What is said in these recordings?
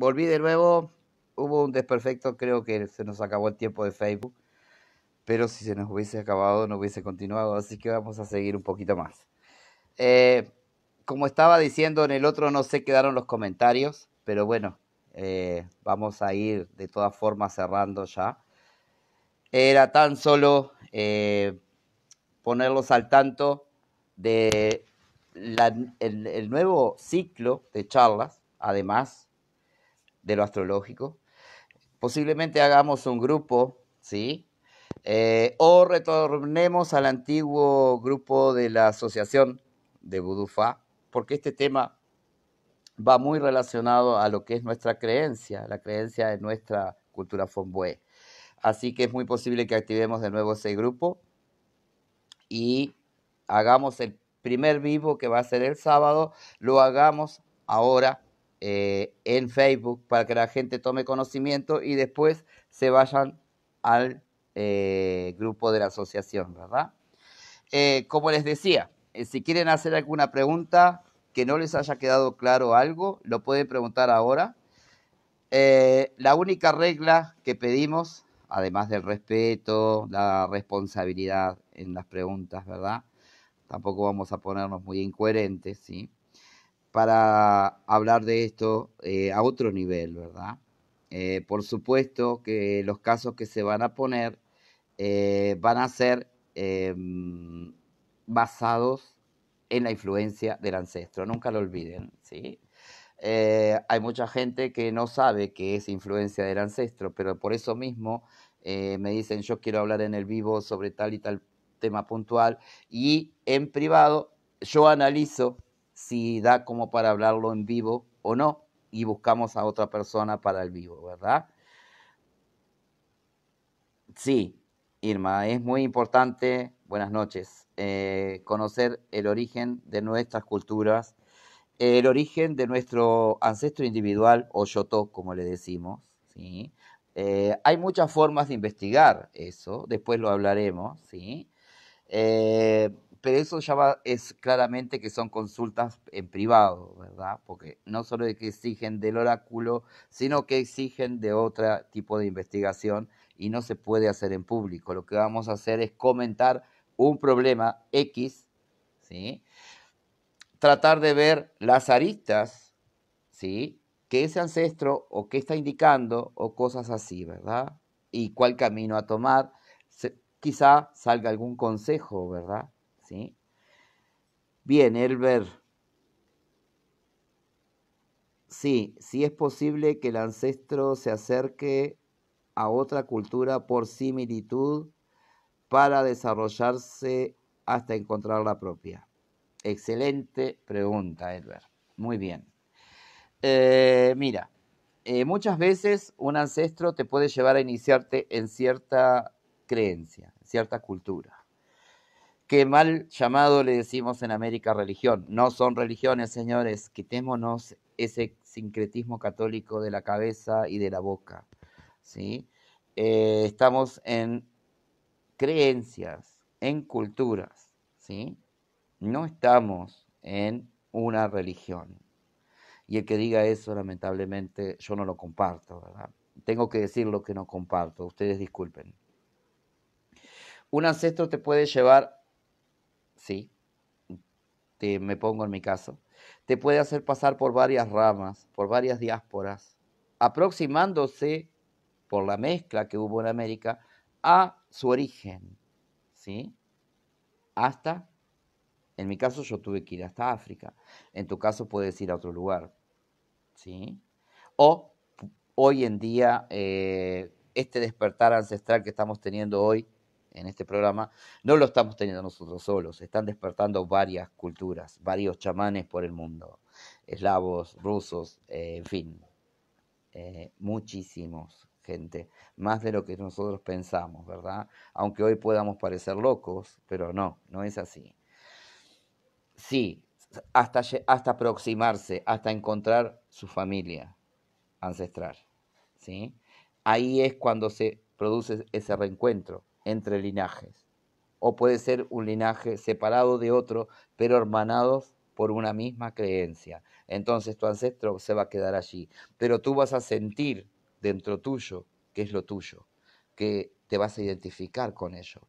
volví de nuevo, hubo un desperfecto, creo que se nos acabó el tiempo de Facebook, pero si se nos hubiese acabado no hubiese continuado, así que vamos a seguir un poquito más. Eh, como estaba diciendo en el otro, no sé, quedaron los comentarios, pero bueno, eh, vamos a ir de todas formas cerrando ya. Era tan solo eh, ponerlos al tanto de el nuevo ciclo de charlas, además de lo astrológico. Posiblemente hagamos un grupo, ¿sí? Eh, o retornemos al antiguo grupo de la asociación de Budufa, porque este tema va muy relacionado a lo que es nuestra creencia, la creencia de nuestra cultura fonbue Así que es muy posible que activemos de nuevo ese grupo y hagamos el primer vivo que va a ser el sábado, lo hagamos ahora eh, en Facebook para que la gente tome conocimiento y después se vayan al eh, grupo de la asociación, ¿verdad? Eh, como les decía, si quieren hacer alguna pregunta que no les haya quedado claro algo, lo pueden preguntar ahora. la única regla que pedimos, además del respeto, la responsabilidad en las preguntas, ¿verdad? Tampoco vamos a ponernos muy incoherentes, ¿sí? para hablar de esto eh, a otro nivel, ¿verdad? Eh, por supuesto que los casos que se van a poner eh, van a ser basados en la influencia del ancestro, nunca lo olviden, ¿sí? hay mucha gente que no sabe que es influencia del ancestro, pero por eso mismo me dicen yo quiero hablar en el vivo sobre tal y tal tema puntual y en privado yo analizo si da como para hablarlo en vivo o no, y buscamos a otra persona para el vivo, ¿verdad? Sí, Irma, es muy importante, buenas noches, eh, conocer el origen de nuestras culturas, el origen de nuestro ancestro individual o yoto, como le decimos, ¿sí? Eh, hay muchas formas de investigar eso, después lo hablaremos, ¿sí? Eh, pero eso ya es claramente que son consultas en privado, ¿verdad? Porque no solo de que exigen del oráculo, sino que exigen de otro tipo de investigación y no se puede hacer en público. Lo que vamos a hacer es comentar un problema X, ¿sí? Tratar de ver las aristas, ¿sí? Que ese ancestro o qué está indicando o cosas así, ¿verdad? Y cuál camino a tomar. quizá salga algún consejo, ¿verdad? Bien, Elber. Sí, sí es posible que el ancestro se acerque a otra cultura por similitud para desarrollarse hasta encontrar la propia. Excelente pregunta, Elber. Muy bien. Eh, mira, eh, muchas veces un ancestro te puede llevar a iniciarte en cierta creencia, cierta cultura. Qué mal llamado le decimos en América religión. No son religiones, señores. Quitémonos ese sincretismo católico de la cabeza y de la boca. ¿sí? Eh, estamos en creencias, en culturas. ¿sí? No estamos en una religión. Y el que diga eso, lamentablemente, yo no lo comparto. Tengo que decir lo que no comparto. Ustedes disculpen. Un ancestro te puede llevar sí, te, me pongo en mi caso, te puede hacer pasar por varias ramas, por varias diásporas, aproximándose por la mezcla que hubo en América a su origen, ¿sí? Hasta, en mi caso yo tuve que ir hasta África, en tu caso puedes ir a otro lugar, ¿sí? O hoy en día, eh, este despertar ancestral que estamos teniendo hoy, en este programa, no lo estamos teniendo nosotros solos, están despertando varias culturas, varios chamanes por el mundo, eslavos, rusos, eh, en fin, eh, muchísimos gente, más de lo que nosotros pensamos, ¿verdad? Aunque hoy podamos parecer locos, pero no, no es así. Sí, hasta, hasta aproximarse, hasta encontrar su familia ancestral, ¿sí? Ahí es cuando se produce ese reencuentro entre linajes. O puede ser un linaje separado de otro, pero hermanados por una misma creencia. Entonces tu ancestro se va a quedar allí. Pero tú vas a sentir dentro tuyo que es lo tuyo, que te vas a identificar con ello.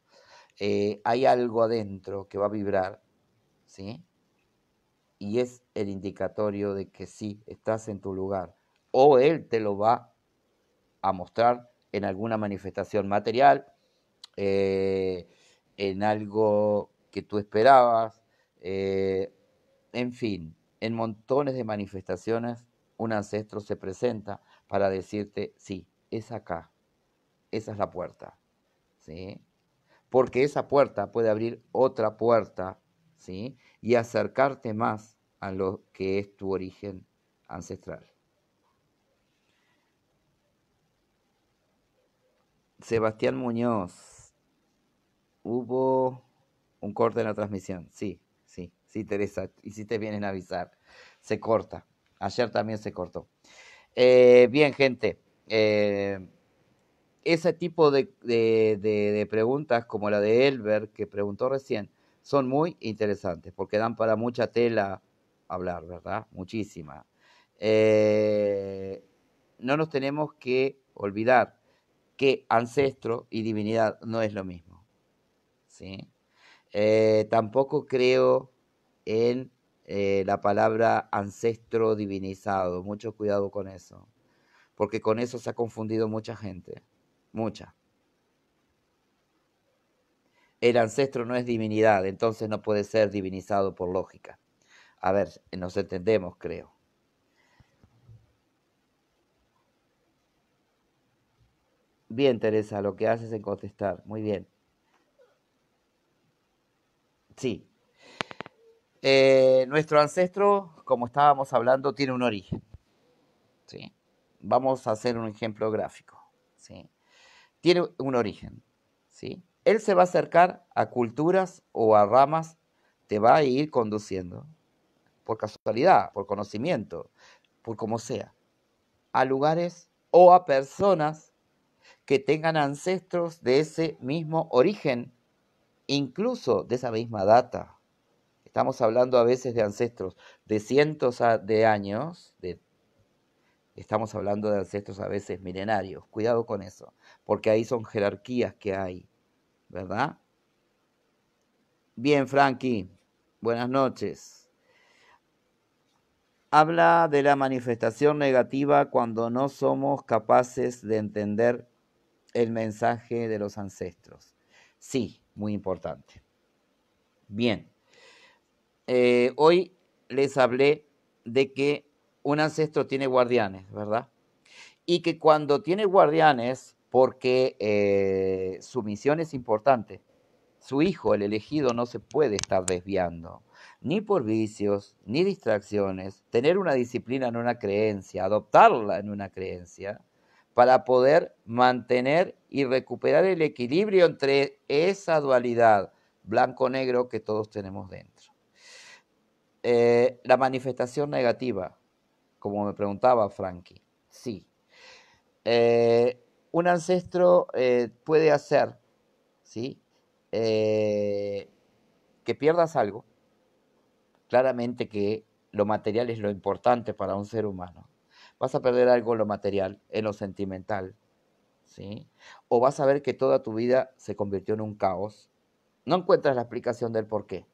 Eh, hay algo adentro que va a vibrar, ¿sí? Y es el indicatorio de que sí, estás en tu lugar. O él te lo va a mostrar en alguna manifestación material, eh, en algo que tú esperabas, eh, en fin, en montones de manifestaciones un ancestro se presenta para decirte, sí, es acá, esa es la puerta, ¿sí? Porque esa puerta puede abrir otra puerta, ¿sí? Y acercarte más a lo que es tu origen ancestral. Sebastián Muñoz, Hubo un corte en la transmisión. Sí, sí, sí, Teresa. te vienen a avisar. Se corta. Ayer también se cortó. Eh, bien, gente. Eh, ese tipo de, preguntas como la de Elber que preguntó recién son muy interesantes porque dan para mucha tela hablar, ¿verdad? Muchísima. Eh, no nos tenemos que olvidar que ancestro y divinidad no es lo mismo. Eh, tampoco creo en eh, la palabra ancestro divinizado. Mucho cuidado con eso. Porque con eso se ha confundido mucha gente. Mucha. El ancestro no es divinidad, entonces no puede ser divinizado por lógica. A ver, nos entendemos, creo. Bien, Teresa, lo que haces en contestar. Muy bien. Sí. Eh, nuestro ancestro, como estábamos hablando, tiene un origen. ¿sí? Vamos a hacer un ejemplo gráfico. ¿sí? Tiene un origen. ¿sí? Él se va a acercar a culturas o a ramas, te va a ir conduciendo, por casualidad, por conocimiento, por como sea, a lugares o a personas que tengan ancestros de ese mismo origen incluso de esa misma data. Estamos hablando a veces de ancestros de cientos de años, estamos hablando de ancestros a veces milenarios. Cuidado con eso, porque ahí son jerarquías que hay, ¿verdad? Bien, Frankie, buenas noches. Habla de la manifestación negativa cuando no somos capaces de entender el mensaje de los ancestros. Sí, muy importante. Bien, eh, hoy les hablé de que un ancestro tiene guardianes, ¿verdad? Y que cuando tiene guardianes, porque eh, su misión es importante, su hijo, el elegido, no se puede estar desviando, ni por vicios, ni distracciones, tener una disciplina en una creencia, adoptarla en una creencia, para poder mantener y recuperar el equilibrio entre esa dualidad blanco-negro que todos tenemos dentro. Eh, la manifestación negativa, como me preguntaba Frankie, sí. Eh, un ancestro eh, puede hacer, ¿sí? que pierdas algo. Claramente que lo material es lo importante para un ser humano vas a perder algo en lo material, en lo sentimental, ¿sí? O vas a ver que toda tu vida se convirtió en un caos. No encuentras la explicación del por qué,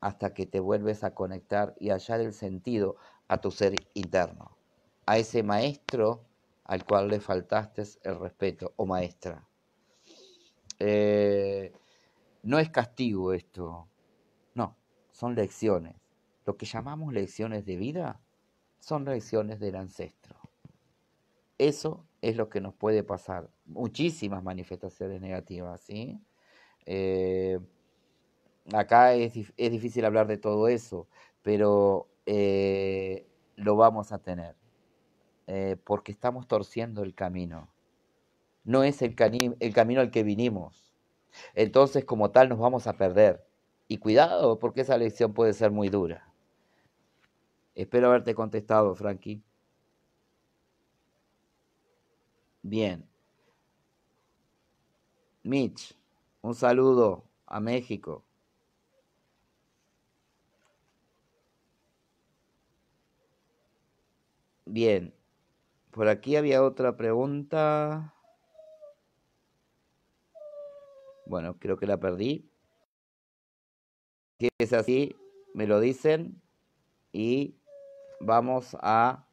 hasta que te vuelves a conectar y hallar el sentido a tu ser interno, a ese maestro al cual le faltaste el respeto, o maestra. Eh, no es castigo esto, no, son lecciones. Lo que llamamos lecciones de vida son lecciones del ancestro. Eso es lo que nos puede pasar. Muchísimas manifestaciones negativas, ¿sí? Eh, acá es, difícil hablar de todo eso, pero eh, lo vamos a tener, eh, porque estamos torciendo el camino. No es el, el camino al que vinimos. Entonces, como tal, nos vamos a perder. Y cuidado, porque esa lección puede ser muy dura. Espero haberte contestado, Frankie. Bien. Mitch, un saludo a México. Bien. Por aquí había otra pregunta. Bueno, creo que la perdí. Si es así, me lo dicen y vamos a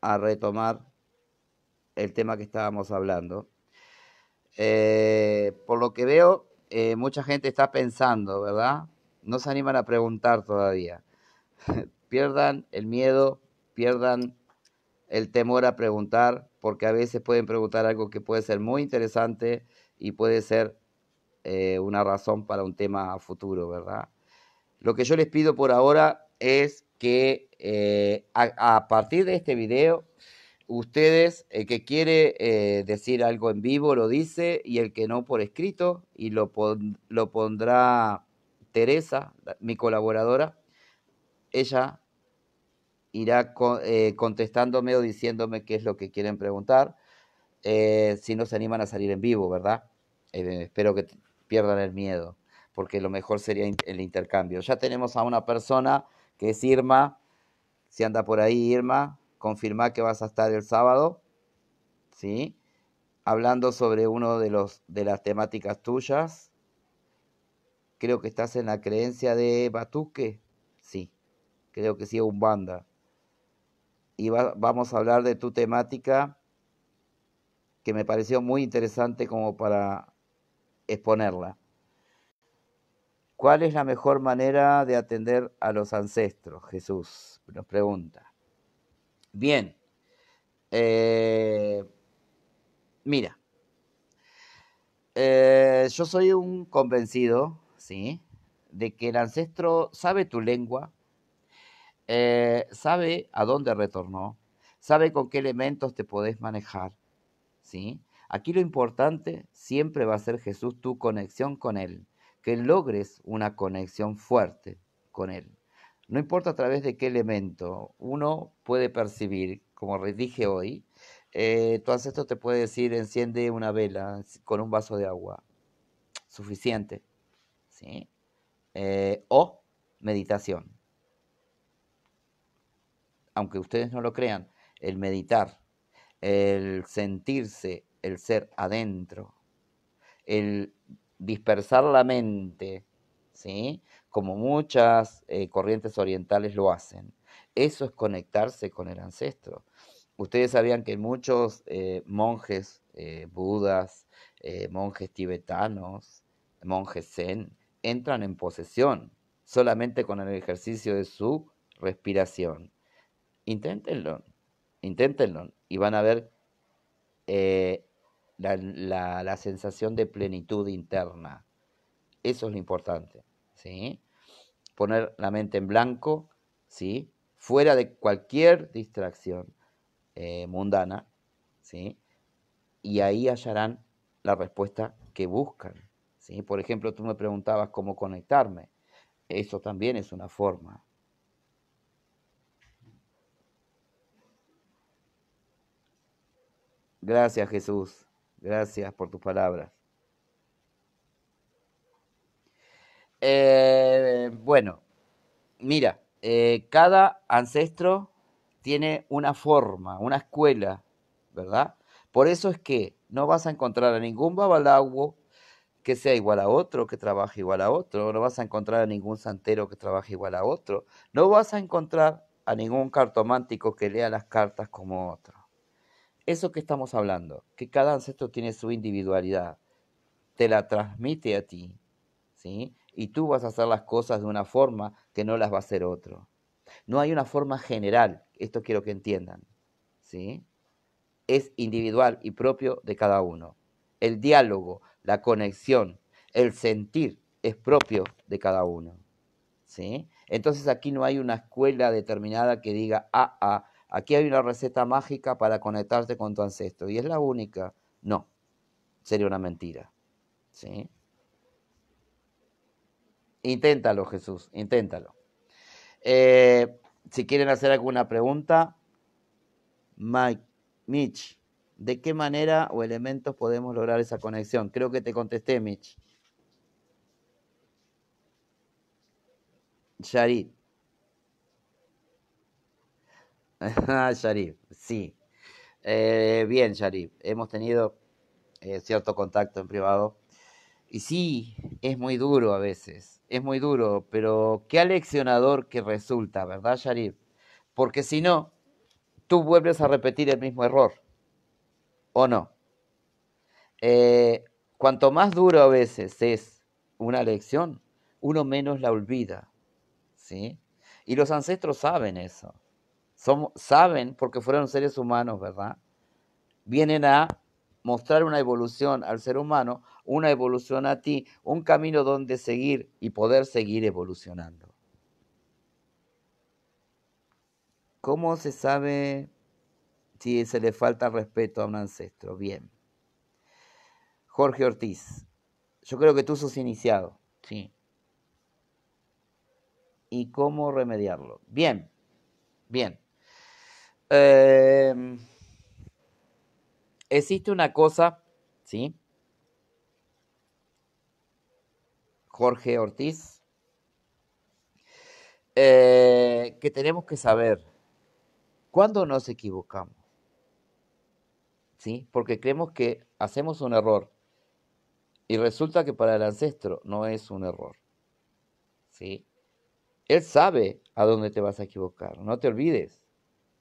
a retomar el tema que estábamos hablando. Eh, por lo que veo, eh, mucha gente está pensando, ¿verdad? No se animan a preguntar todavía. pierdan el miedo, pierdan el temor a preguntar, porque a veces pueden preguntar algo que puede ser muy interesante y puede ser eh, una razón para un tema futuro, ¿verdad? Lo que yo les pido por ahora es que eh, a, partir de este video, ustedes, el que quiere eh, decir algo en vivo lo dice y el que no por escrito y lo, lo pondrá Teresa, mi colaboradora, ella irá contestándome o diciéndome qué es lo que quieren preguntar, si no se animan a salir en vivo, ¿verdad? espero que pierdan el miedo, porque lo mejor sería el intercambio. Ya tenemos a una persona que es Irma, si anda por ahí Irma, confirma que vas a estar el sábado, ¿sí? Hablando sobre uno de de las temáticas tuyas. Creo que estás en la creencia de Batuque. Sí. Creo que sí un banda. Y vamos a hablar de tu temática que me pareció muy interesante como para exponerla. ¿Cuál es la mejor manera de atender a los ancestros? Jesús nos pregunta. Bien, eh, mira, eh, yo soy un convencido, ¿sí? De que el ancestro sabe tu lengua, eh, sabe a dónde retornó, sabe con qué elementos te podés manejar, ¿sí? Aquí lo importante siempre va a ser Jesús, tu conexión con Él, que logres una conexión fuerte con Él. No importa a través de qué elemento, uno puede percibir, como dije hoy, eh, todo esto te puede decir enciende una vela con un vaso de agua, suficiente, eh, o meditación. Aunque ustedes no lo crean, el meditar, el sentirse el ser adentro, el dispersar la mente, ¿sí? como muchas eh, corrientes orientales lo hacen. Eso es conectarse con el ancestro. Ustedes sabían que muchos eh, monjes eh, budas, monjes tibetanos, monjes zen, entran en posesión solamente con el ejercicio de su respiración. Inténtenlo, inténtenlo y van a ver la, sensación de plenitud interna. Eso es lo importante, ¿sí? Poner la mente en blanco, ¿sí? Fuera de cualquier distracción eh, mundana, ¿sí? Y ahí hallarán la respuesta que buscan, ¿sí? Por ejemplo, tú me preguntabas cómo conectarme. Eso también es una forma, Gracias, Jesús. Gracias por tus palabras. Eh, bueno, mira, eh, cada ancestro tiene una forma, una escuela, ¿verdad? Por eso es que no vas a encontrar a ningún babalaguo que sea igual a otro, que trabaje igual a otro, no vas a encontrar a ningún santero que trabaje igual a otro, no vas a encontrar a ningún cartomántico que lea las cartas como otro. Eso que estamos hablando, que cada ancestro tiene su individualidad, te la transmite a ti, ¿sí? Y tú vas a hacer las cosas de una forma que no las va a hacer otro. No hay una forma general, esto quiero que entiendan, ¿sí? Es individual y propio de cada uno. El diálogo, la conexión, el sentir es propio de cada uno, ¿sí? Entonces aquí no hay una escuela determinada que diga, ah, ah, aquí hay una receta mágica para conectarte con tu ancestro y es la única. No, sería una mentira. ¿Sí? Inténtalo, Jesús, inténtalo. Eh, si quieren hacer alguna pregunta, Mike, Mitch, ¿de qué manera o elementos podemos lograr esa conexión? Creo que te contesté, Mitch. Sharit ah, Sharif, sí. Eh, bien, Sharif, hemos tenido eh, cierto contacto en privado. Y sí, es muy duro a veces, es muy duro, pero qué aleccionador que resulta, ¿verdad, Sharif? Porque si no, tú vuelves a repetir el mismo error, ¿o no? Eh, cuanto más duro a veces es una lección, uno menos la olvida, ¿sí? Y los ancestros saben eso saben, porque fueron seres humanos, ¿verdad? Vienen a mostrar una evolución al ser humano, una evolución a ti, un camino donde seguir y poder seguir evolucionando. ¿Cómo se sabe si se le falta respeto a un ancestro? Bien. Jorge Ortiz, yo creo que tú sos iniciado. Sí. ¿Y cómo remediarlo? Bien, bien. Em, existe una cosa, ¿sí? Jorge Ortiz, eh, que tenemos que saber cuando nos equivocamos, ¿sí? Porque creemos que hacemos un error y resulta que para el ancestro no es un error, ¿sí? Él sabe a dónde te vas a equivocar, no te olvides.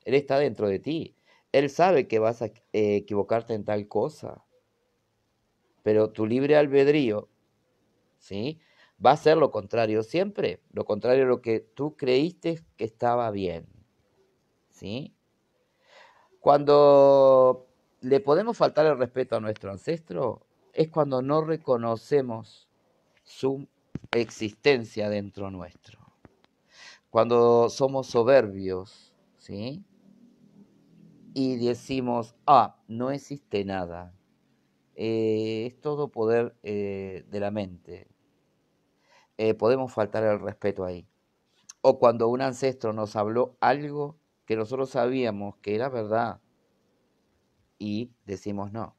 Él está dentro de ti. Él sabe que vas a eh, equivocarte en tal cosa. Pero tu libre albedrío, ¿sí? Va a ser lo contrario siempre, lo contrario a lo que tú creíste que estaba bien. ¿Sí? Cuando le podemos faltar el respeto a nuestro ancestro es cuando no reconocemos su existencia dentro nuestro. Cuando somos soberbios, ¿sí? y decimos, ah, no existe nada. Eh, es todo poder eh, de la mente. Eh, podemos faltar el respeto ahí. O cuando un ancestro nos habló algo que nosotros sabíamos que era verdad y decimos no.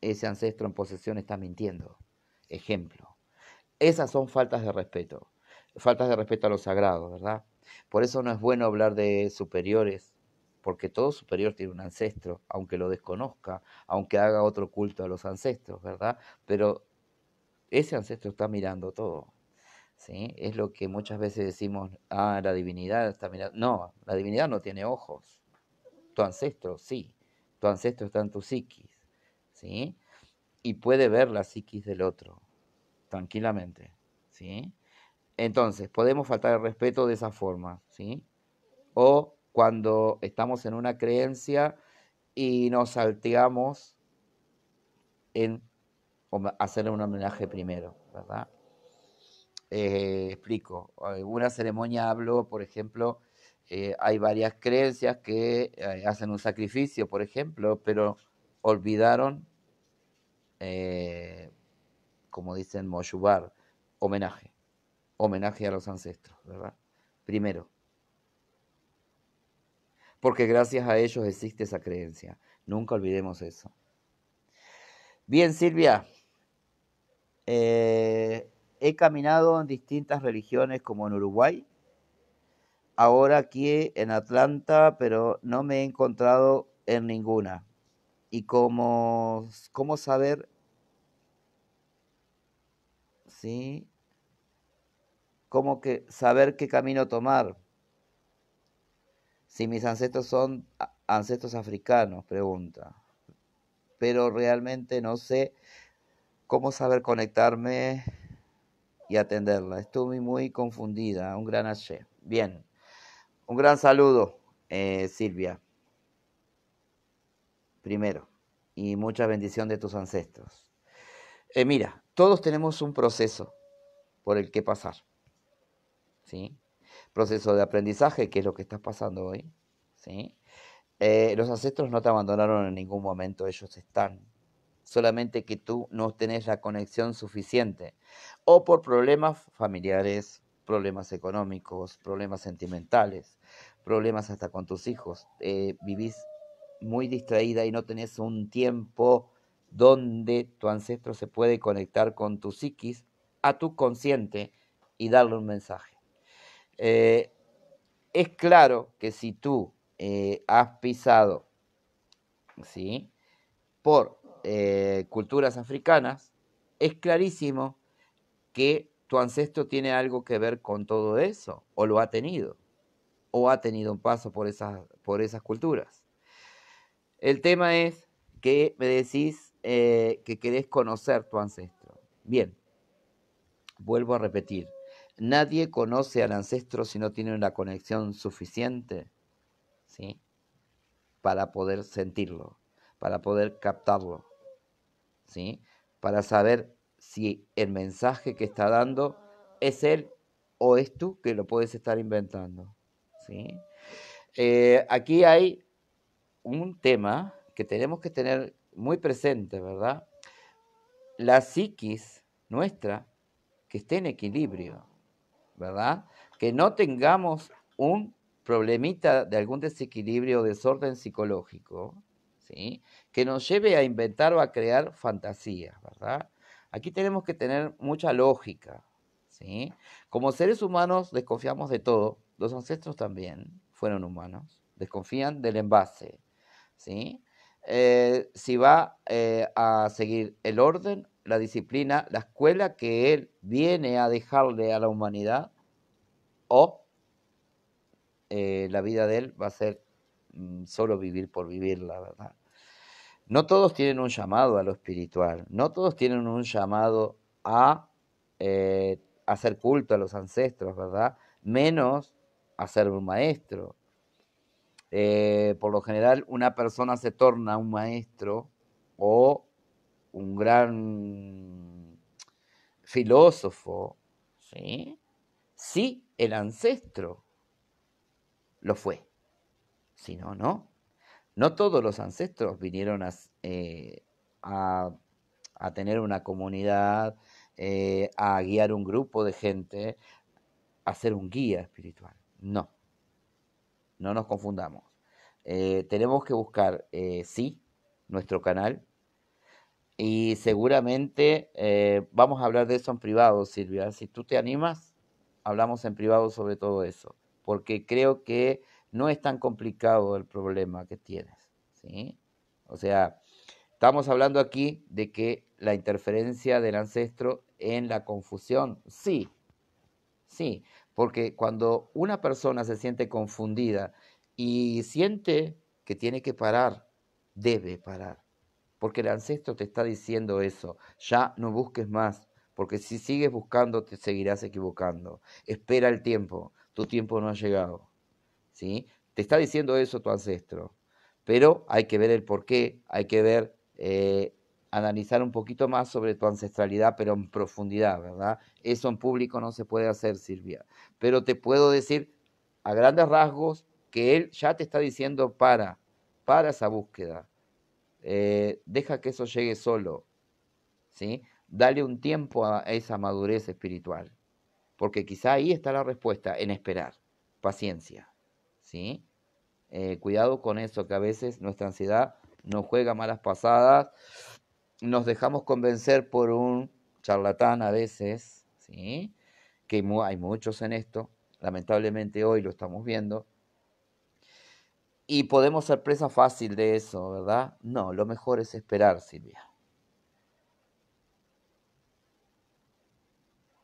Ese ancestro en posesión está mintiendo. Ejemplo. Esas son faltas de respeto. Faltas de respeto a lo sagrado, ¿verdad? Por eso no es bueno hablar de superiores porque todo superior tiene un ancestro, aunque lo desconozca, aunque haga otro culto a los ancestros, ¿verdad? Pero ese ancestro está mirando todo. ¿sí? Es lo que muchas veces decimos, ah, la divinidad está mirando. No, la divinidad no tiene ojos. Tu ancestro, sí. Tu ancestro está en tu psiquis, ¿sí? Y puede ver la psiquis del otro, tranquilamente, ¿sí? Entonces, podemos faltar el respeto de esa forma, ¿sí? O cuando estamos en una creencia y nos salteamos en hacerle un homenaje primero, ¿verdad? Eh, explico. En una ceremonia hablo, por ejemplo, eh, hay varias creencias que eh, hacen un sacrificio, por ejemplo, pero olvidaron, como dicen Moshubar, homenaje. Homenaje a los ancestros, ¿verdad? Primero porque gracias a ellos existe esa creencia. Nunca olvidemos eso. Bien, Silvia, eh, he caminado en distintas religiones como en Uruguay, ahora aquí en Atlanta, pero no me he encontrado en ninguna. Y como, cómo saber, ¿sí? ¿Cómo que saber qué camino tomar? Si mis ancestros son ancestros africanos, pregunta. Pero realmente no sé cómo saber conectarme y atenderla. Estuve muy confundida. Un gran ayer. Bien. Un gran saludo, eh, Silvia. Primero. Y mucha bendición de tus ancestros. Eh, mira, todos tenemos un proceso por el que pasar. ¿Sí? proceso de aprendizaje, que es lo que estás pasando hoy. ¿sí? Eh, los ancestros no te abandonaron en ningún momento, ellos están. Solamente que tú no tenés la conexión suficiente. O por problemas familiares, problemas económicos, problemas sentimentales, problemas hasta con tus hijos. Eh, vivís muy distraída y no tenés un tiempo donde tu ancestro se puede conectar con tu psiquis, a tu consciente y darle un mensaje. Eh, es claro que si tú eh, has pisado ¿sí? por eh, culturas africanas, es clarísimo que tu ancestro tiene algo que ver con todo eso, o lo ha tenido, o ha tenido un paso por esas, por esas culturas. El tema es que me decís que querés conocer tu ancestro. Bien, vuelvo a repetir, Nadie conoce al ancestro si no tiene una conexión suficiente, ¿sí? Para poder sentirlo, para poder captarlo, ¿sí? Para saber si el mensaje que está dando es él o es tú que lo puedes estar inventando, ¿sí? Eh, aquí hay un tema que tenemos que tener muy presente, ¿verdad? La psiquis nuestra que esté en equilibrio. ¿verdad? Que no tengamos un problemita de algún desequilibrio o desorden psicológico, ¿sí? Que nos lleve a inventar o a crear fantasías, ¿verdad? Aquí tenemos que tener mucha lógica, ¿sí? Como seres humanos desconfiamos de todo, los ancestros también fueron humanos, desconfían del envase, ¿sí? Eh, si va eh, a seguir el orden la disciplina, la escuela que él viene a dejarle a la humanidad o eh, la vida de él va a ser mm, solo vivir por vivir, la verdad. No todos tienen un llamado a lo espiritual, no todos tienen un llamado a eh, hacer culto a los ancestros, ¿verdad? Menos a ser un maestro. Eh, por lo general, una persona se torna un maestro o un gran filósofo, ¿sí? sí, el ancestro lo fue, si no, no. No todos los ancestros vinieron a, eh, tener una comunidad, eh, a guiar un grupo de gente, a ser un guía espiritual. No, no nos confundamos. Eh, tenemos que buscar, sí, nuestro canal, y seguramente eh, vamos a hablar de eso en privado, Silvia. Si tú te animas, hablamos en privado sobre todo eso, porque creo que no es tan complicado el problema que tienes. ¿sí? O sea, estamos hablando aquí de que la interferencia del ancestro en la confusión, sí, sí, porque cuando una persona se siente confundida y siente que tiene que parar, debe parar porque el ancestro te está diciendo eso. Ya no busques más, porque si sigues buscando te seguirás equivocando. Espera el tiempo, tu tiempo no ha llegado. ¿Sí? Te está diciendo eso tu ancestro, pero hay que ver el por qué, hay que ver, eh, analizar un poquito más sobre tu ancestralidad, pero en profundidad, ¿verdad? Eso en público no se puede hacer, Silvia. Pero te puedo decir a grandes rasgos que él ya te está diciendo para, para esa búsqueda. Eh, deja que eso llegue solo, ¿sí? Dale un tiempo a esa madurez espiritual, porque quizá ahí está la respuesta, en esperar, paciencia, ¿sí? Eh, cuidado con eso, que a veces nuestra ansiedad nos juega malas pasadas, nos dejamos convencer por un charlatán a veces, ¿sí? que hay muchos en esto, lamentablemente hoy lo estamos viendo, y podemos ser presa fácil de eso, ¿verdad? No, lo mejor es esperar, Silvia.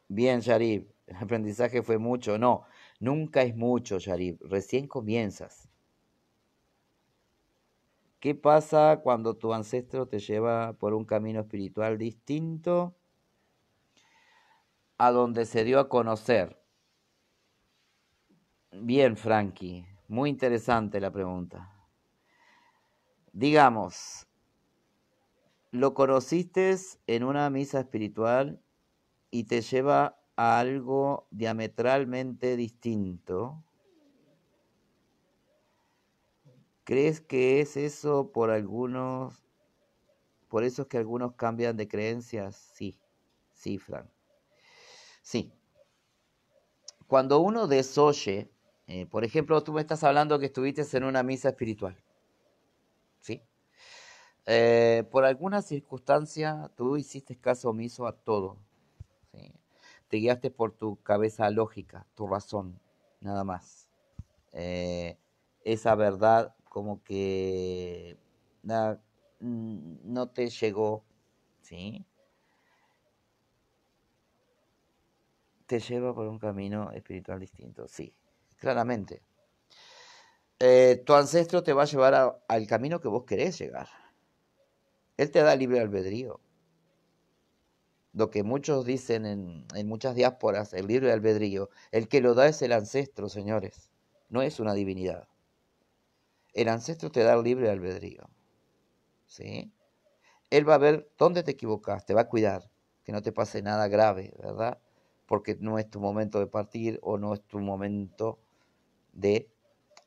Bien, Yarib, el aprendizaje fue mucho. No, nunca es mucho, Yarib, recién comienzas. ¿Qué pasa cuando tu ancestro te lleva por un camino espiritual distinto a donde se dio a conocer? Bien, Frankie. Muy interesante la pregunta. Digamos, lo conociste en una misa espiritual y te lleva a algo diametralmente distinto. ¿Crees que es eso por algunos, por eso es que algunos cambian de creencias? Sí, sí, Frank Sí. Cuando uno desoye eh, por ejemplo, tú me estás hablando que estuviste en una misa espiritual. ¿Sí? Eh, por alguna circunstancia tú hiciste caso omiso a todo. ¿sí? Te guiaste por tu cabeza lógica, tu razón, nada más. Eh, esa verdad como que mm, no te llegó, ¿sí? Te lleva por un camino espiritual distinto, sí claramente. Eh, tu ancestro te va a llevar al camino que vos querés llegar. Él te da libre albedrío. Lo que muchos dicen en, muchas diásporas, el libre albedrío, el que lo da es el ancestro, señores. No es una divinidad. El ancestro te da libre albedrío. ¿Sí? Él va a ver dónde te equivocas, te va a cuidar, que no te pase nada grave, ¿verdad? Porque no es tu momento de partir o no es tu momento de,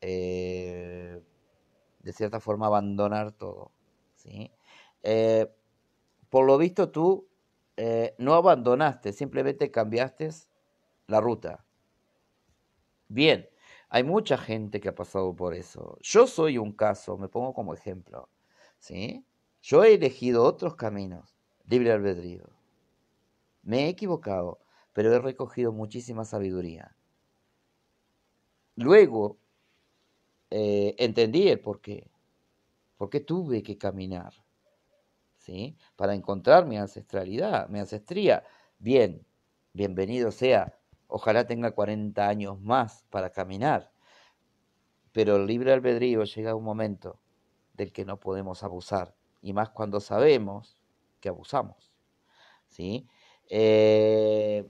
eh, de cierta forma, abandonar todo. ¿sí? Eh, por lo visto tú eh, no abandonaste, simplemente cambiaste la ruta. Bien, hay mucha gente que ha pasado por eso. Yo soy un caso, me pongo como ejemplo. ¿sí? Yo he elegido otros caminos, libre albedrío. Me he equivocado, pero he recogido muchísima sabiduría. Luego eh, entendí el porqué, qué tuve que caminar, ¿sí? Para encontrar mi ancestralidad, mi ancestría. Bien, bienvenido sea, ojalá tenga 40 años más para caminar, pero el libre albedrío llega a un momento del que no podemos abusar, y más cuando sabemos que abusamos, ¿sí? Eh,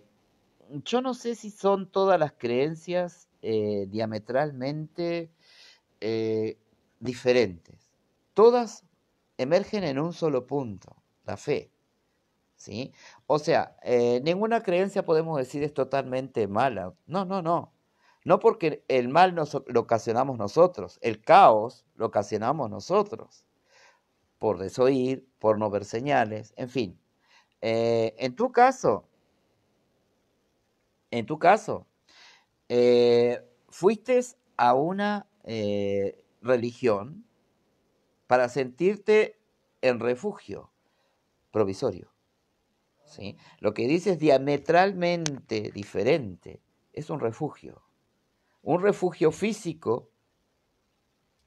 yo no sé si son todas las creencias eh, diametralmente eh, diferentes. Todas emergen en un solo punto, la fe. ¿Sí? O sea, eh, ninguna creencia podemos decir es totalmente mala. No, no, no. No porque el mal lo ocasionamos nosotros, el caos lo ocasionamos nosotros, por desoír, por no ver señales, en fin. en tu caso, en tu caso, eh, fuiste a una eh, religión para sentirte en refugio provisorio. ¿sí? Lo que dices diametralmente diferente es un refugio. Un refugio físico,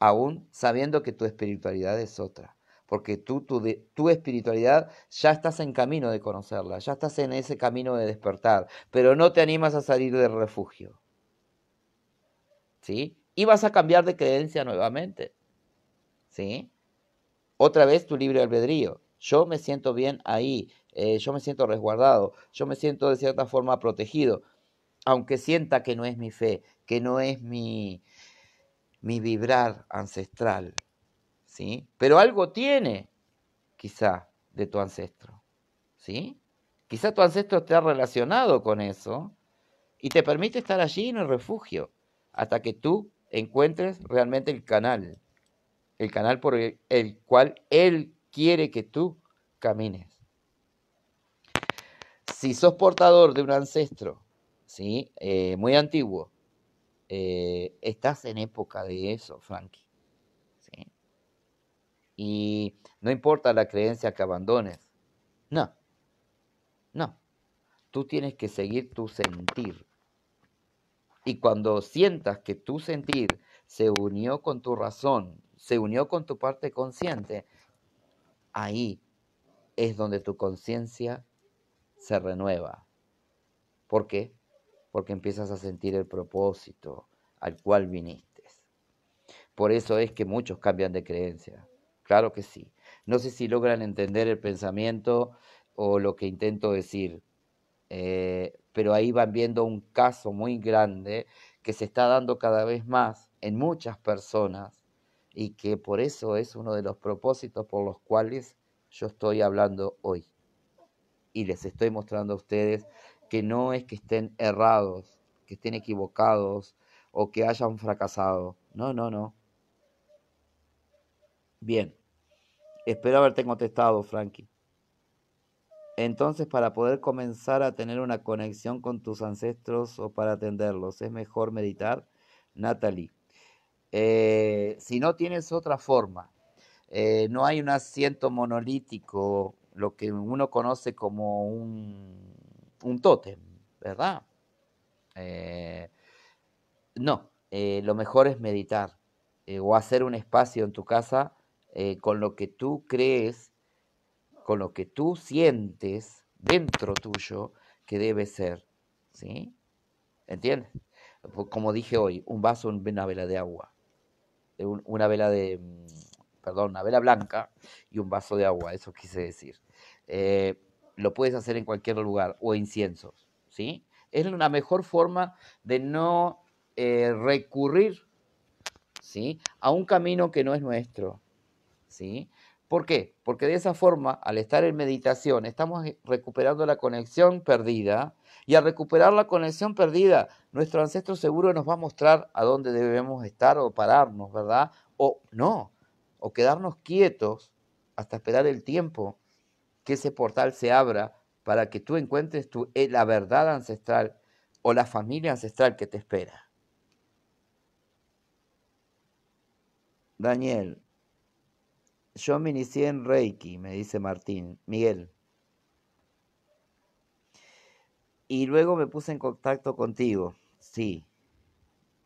aún sabiendo que tu espiritualidad es otra porque tú, tu, tu, espiritualidad ya estás en camino de conocerla, ya estás en ese camino de despertar, pero no te animas a salir del refugio. ¿sí? Y vas a cambiar de creencia nuevamente, ¿sí? Otra vez tu libre albedrío. Yo me siento bien ahí, eh, yo me siento resguardado, yo me siento de cierta forma protegido, aunque sienta que no es mi fe, que no es mi, mi vibrar ancestral, ¿sí? Pero algo tiene, quizá, de tu ancestro, ¿sí? Quizá tu ancestro esté relacionado con eso y te permite estar allí en el refugio hasta que tú encuentres realmente el canal, el canal por el, cual Él quiere que tú camines. Si sos portador de un ancestro, eh, muy antiguo, eh, estás en época de eso, Frankie. ¿sí? Y no importa la creencia que abandones, no, no. Tú tienes que seguir tu sentir, y cuando sientas que tu sentir se unió con tu razón, se unió con tu parte consciente, ahí es donde tu conciencia se renueva. ¿Por qué? Porque empiezas a sentir el propósito al cual viniste. Por eso es que muchos cambian de creencia. Claro que sí. No sé si logran entender el pensamiento o lo que intento decir. Eh, pero ahí van viendo un caso muy grande que se está dando cada vez más en muchas personas y que por eso es uno de los propósitos por los cuales yo estoy hablando hoy. Y les estoy mostrando a ustedes que no es que estén errados, que estén equivocados o que hayan fracasado. No, no, no. Bien. Espero haberte contestado, Frankie. Entonces, para poder comenzar a tener una conexión con tus ancestros o para atenderlos, es mejor meditar, Natalie. Eh, si no tienes otra forma, eh, no hay un asiento monolítico, lo que uno conoce como un, un tótem, ¿verdad? Eh, no, lo mejor es meditar o hacer un espacio en tu casa con lo que tú crees con lo que tú sientes dentro tuyo que debe ser. ¿Sí? ¿Entiendes? Pues, como dije hoy, un vaso, una vela de agua. Una vela de. Mm, perdón, una vela blanca y un vaso de agua, eso quise decir. Eh, lo puedes hacer en cualquier lugar, o incienso, ¿sí? Es la mejor forma de no eh, recurrir, ¿sí? A un camino que no es nuestro, ¿sí? ¿Por qué? Porque de esa forma, al estar en meditación, estamos eh, recuperando la conexión perdida y al recuperar la conexión perdida, nuestro ancestro seguro nos va a mostrar a dónde debemos estar o pararnos, ¿verdad? O no, o quedarnos quietos hasta esperar el tiempo que ese portal se abra para que tú encuentres eh, la verdad ancestral o la familia ancestral que te espera. Daniel, yo me inicié en Reiki, me dice Martín, Miguel. Y luego me puse en contacto contigo. Sí.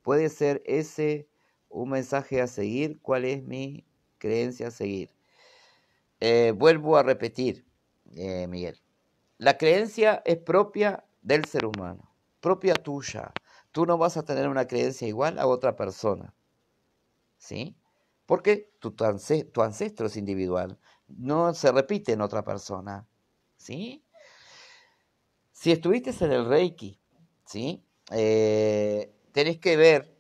¿Puede ser ese un mensaje a seguir? ¿Cuál es mi creencia a seguir? Eh, vuelvo a repetir, eh, Miguel. La creencia es propia del ser humano, propia tuya. Tú no vas a tener una creencia igual a otra persona. ¿Sí? Porque tu, ancestro es individual, no se repite en otra persona. ¿Sí? Si estuviste en el Reiki, ¿sí? Eh, tenés que ver,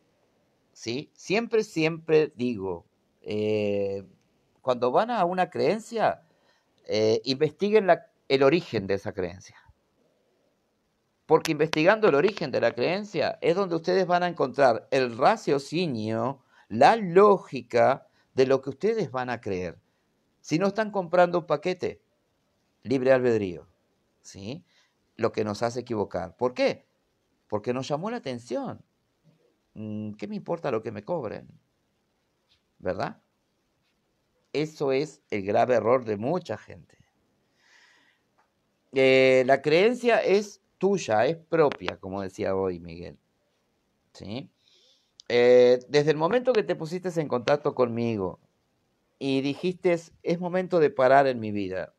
¿sí? Siempre, siempre digo, eh, cuando van a una creencia, eh, investiguen el origen de esa creencia. Porque investigando el origen de la creencia es donde ustedes van a encontrar el raciocinio la lógica de lo que ustedes van a creer. Si no están comprando un paquete, libre albedrío, ¿sí? Lo que nos hace equivocar. ¿Por qué? Porque nos llamó la atención. Mm, ¿Qué me importa lo que me cobren? ¿Verdad? Eso es el grave error de mucha gente. Eh, la creencia es tuya, es propia, como decía hoy Miguel. ¿Sí? Eh, desde el momento que te pusiste en contacto conmigo y dijiste, es momento de parar en mi vida,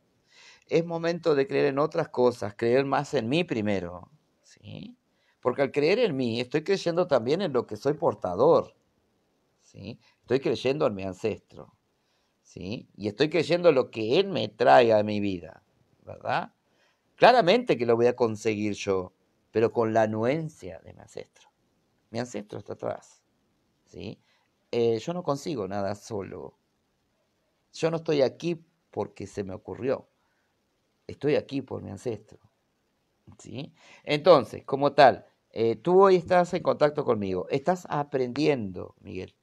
es momento de creer en otras cosas, creer más en mí primero, ¿sí? Porque al creer en mí, estoy creyendo también en lo que soy portador, ¿sí? Estoy creyendo en mi ancestro, ¿sí? Y estoy creyendo en lo que él me trae a mi vida, ¿verdad? Claramente que lo voy a conseguir yo, pero con la anuencia de mi ancestro. Mi ancestro está atrás. Eh, yo no consigo nada solo. Yo no estoy aquí porque se me ocurrió. Estoy aquí por mi ancestro. ¿sí? Entonces, como tal, eh, tú hoy estás en contacto conmigo. Estás aprendiendo, Miguel.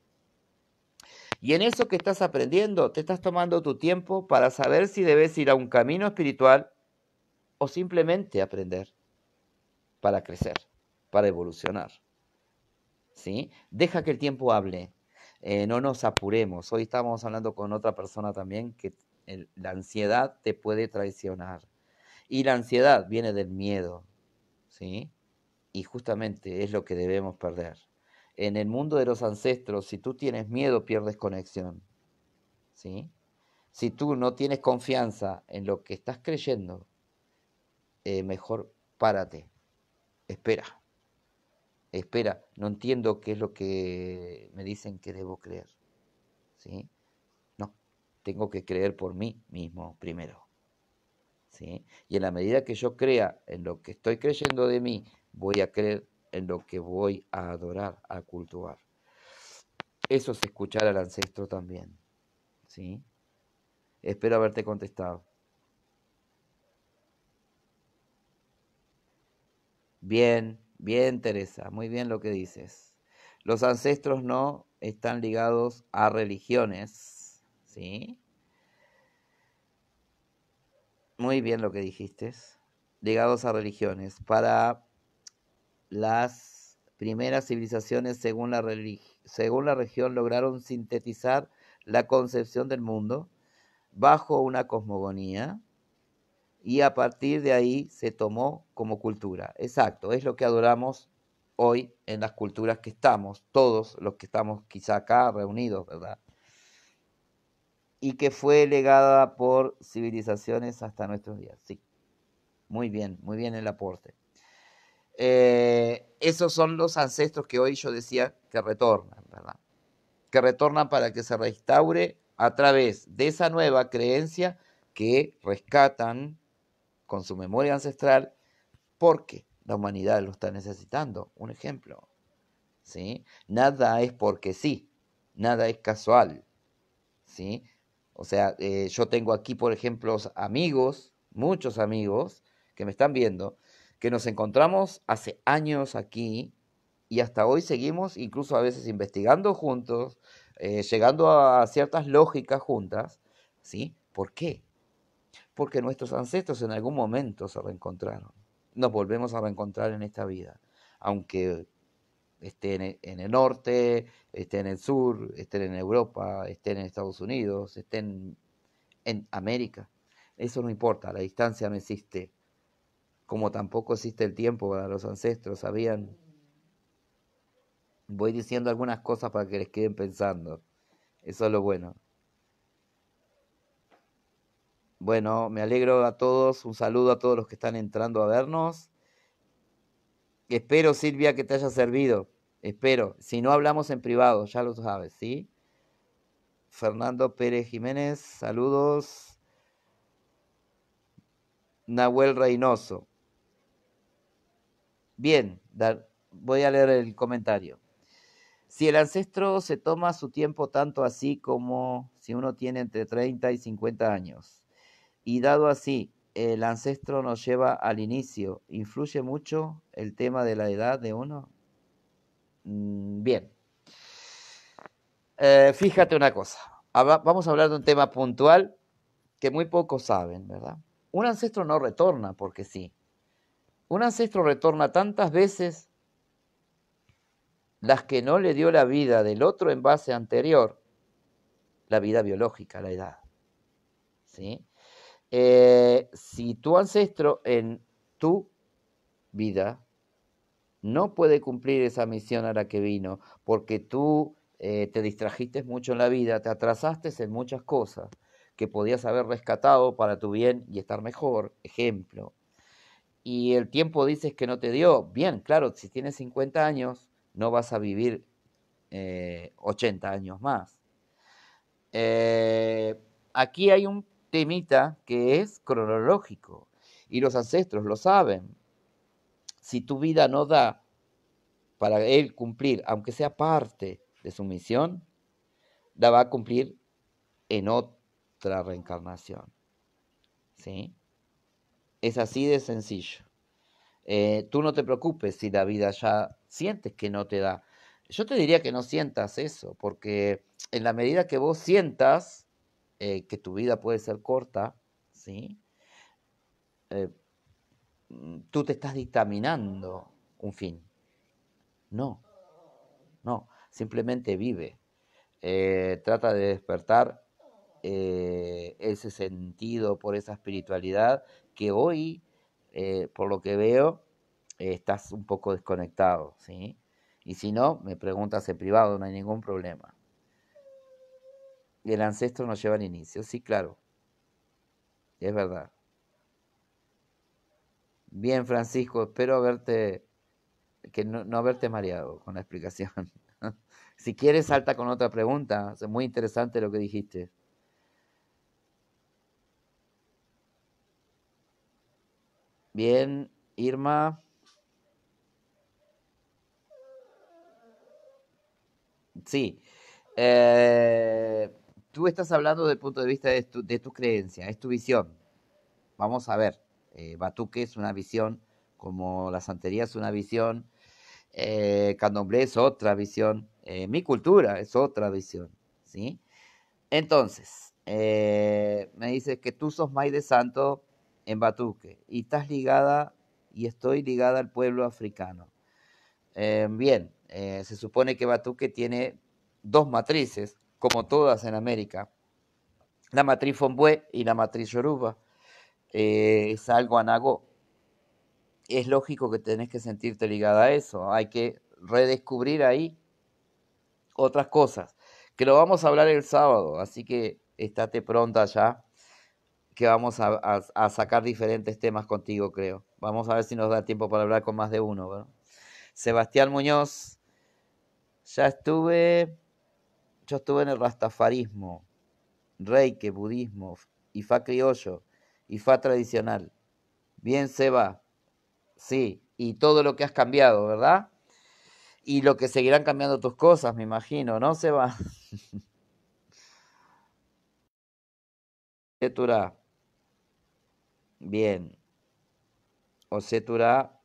Y en eso que estás aprendiendo, te estás tomando tu tiempo para saber si debes ir a un camino espiritual o simplemente aprender para crecer, para evolucionar. ¿sí? Deja que el tiempo hable. Eh, no nos apuremos. Hoy estamos hablando con otra persona también que la ansiedad te puede traicionar. Y la ansiedad viene del miedo, ¿sí? Y justamente es lo que debemos perder. En el mundo de los ancestros, si tú tienes miedo, pierdes conexión, ¿sí? Si tú no tienes confianza en lo que estás creyendo, eh, mejor párate, espera espera, no entiendo qué es lo que me dicen que debo creer. ¿Sí? No, tengo que creer por mí mismo primero. ¿Sí? Y en la medida que yo crea en lo que estoy creyendo de mí, voy a creer en lo que voy a adorar, a cultuar. Eso es escuchar al ancestro también. ¿Sí? Espero haberte contestado. Bien. Bien, Teresa, muy bien lo que dices. Los ancestros no están ligados a religiones, ¿sí? Muy bien lo que dijiste. Ligados a religiones. Para las primeras civilizaciones, según la, según la región, lograron sintetizar la concepción del mundo bajo una cosmogonía y a partir de ahí se tomó como cultura. Exacto, es lo que adoramos hoy en las culturas que estamos, todos los que estamos quizá acá reunidos, ¿verdad? Y que fue legada por civilizaciones hasta nuestros días, sí. Muy bien, muy bien el aporte. Eh, esos son los ancestros que hoy yo decía que retornan, ¿verdad? Que retornan para que se restaure a través de esa nueva creencia que rescatan con su memoria ancestral, porque la humanidad lo está necesitando. Un ejemplo. ¿sí? Nada es porque sí, nada es casual. ¿sí? O sea, eh, yo tengo aquí, por ejemplo, amigos, muchos amigos que me están viendo, que nos encontramos hace años aquí y hasta hoy seguimos incluso a veces investigando juntos, eh, llegando a ciertas lógicas juntas, ¿sí? ¿Por qué? porque nuestros ancestros en algún momento se reencontraron. Nos volvemos a reencontrar en esta vida, aunque estén e, en el norte, estén en el sur, estén en Europa, estén en Estados Unidos, estén en América. Eso no importa, la distancia no existe, como tampoco existe el tiempo para los ancestros, ¿sabían? Voy diciendo algunas cosas para que les queden pensando. Eso es lo bueno. Bueno, me alegro a todos, un saludo a todos los que están entrando a vernos. Espero, Silvia, que te haya servido. Espero. Si no hablamos en privado, ya lo sabes, ¿sí? Fernando Pérez Jiménez, saludos. Nahuel Reynoso. Bien, voy a leer el comentario. Si el ancestro se toma su tiempo tanto así como si uno tiene entre 30 y 50 años, y dado así, el ancestro nos lleva al inicio, ¿influye mucho el tema de la edad de uno? Mm, bien. Eh, fíjate una cosa. vamos a hablar de un tema puntual que muy pocos saben, ¿verdad? Un ancestro no retorna porque sí. Un ancestro retorna tantas veces las que no le dio la vida del otro en base anterior, la vida biológica, la edad. ¿Sí? Eh, si tu ancestro en tu vida no puede cumplir esa misión a la que vino, porque tú eh, te distrajiste mucho en la vida, te atrasaste en muchas cosas que podías haber rescatado para tu bien y estar mejor, ejemplo. Y el tiempo dices que no te dio. Bien, claro, si tienes 50 años, no vas a vivir 80 eh, años más. aquí hay un temita que es cronológico y los ancestros lo saben. Si tu vida no da para él cumplir, aunque sea parte de su misión, la va a cumplir en otra reencarnación. ¿Sí? Es así de sencillo. Eh, tú no te preocupes si la vida ya sientes que no te da. Yo te diría que no sientas eso, porque en la medida que vos sientas, eh, que tu vida puede ser corta, ¿sí? Eh, mm, tú te estás dictaminando un fin. No, no, simplemente vive. Eh, trata de despertar ese sentido por esa espiritualidad que hoy, por lo que veo, estás un poco desconectado, ¿sí? Y si no, me preguntas en privado, no hay ningún problema el ancestro nos lleva al inicio. Sí, claro. Es verdad. Bien, Francisco, espero haberte, que no, no haberte mareado con la explicación. si quieres, salta con otra pregunta. Es muy interesante lo que dijiste. Bien, Irma. Sí. Eh, tú estás hablando desde el punto de vista de tu, creencia, es tu visión. Vamos a ver, eh, Batuque es una visión, como la santería es una visión, eh, Candomblé es otra visión, eh, mi cultura es otra visión, ¿sí? Entonces, me dices que tú sos maide de Santo en Batuque y estás ligada y estoy ligada al pueblo africano. bien, se supone que Batuque tiene dos matrices, como todas en América. La matriz Fombue y la matriz Yoruba eh, es algo anago. Es lógico que tenés que sentirte ligada a eso. Hay que redescubrir ahí otras cosas. Que lo vamos a hablar el sábado, así que estate pronta ya. Que vamos a, sacar diferentes temas contigo, creo. Vamos a ver si nos da tiempo para hablar con más de uno. Sebastián Muñoz, ya estuve yo estuve en el rastafarismo, Reike, budismo, fa criollo, fa tradicional. Bien, Seba. Sí, y todo lo que has cambiado, ¿verdad? Y lo que seguirán cambiando tus cosas, me imagino, ¿no, Seba? Osetura. Bien. Osetura.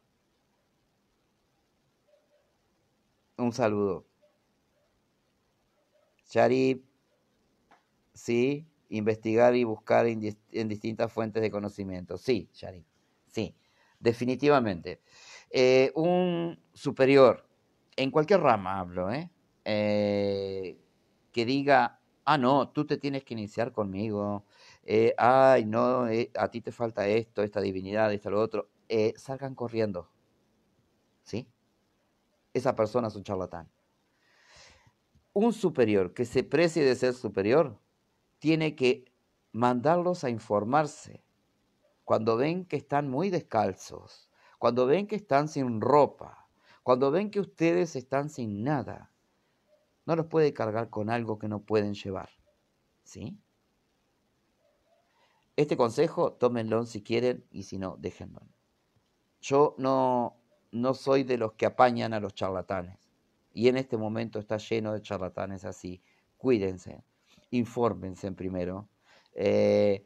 Un saludo. Sharif, sí, investigar y buscar en, distintas fuentes de conocimiento. Sí, Sharif, sí, definitivamente. Eh, un superior, en cualquier rama hablo, ¿eh? Eh, que diga, ah, no, tú te tienes que iniciar conmigo, ay, no, a ti te falta esto, esta divinidad, esto, lo otro, salgan corriendo, ¿sí? Esa persona es un charlatán un superior que se precie de ser superior tiene que mandarlos a informarse. Cuando ven que están muy descalzos, cuando ven que están sin ropa, cuando ven que ustedes están sin nada, no los puede cargar con algo que no pueden llevar. ¿Sí? Este consejo, tómenlo si quieren y si no, déjenlo. Yo no, no soy de los que apañan a los charlatanes. Y en este momento está lleno de charlatanes así. Cuídense, infórmense primero. Eh,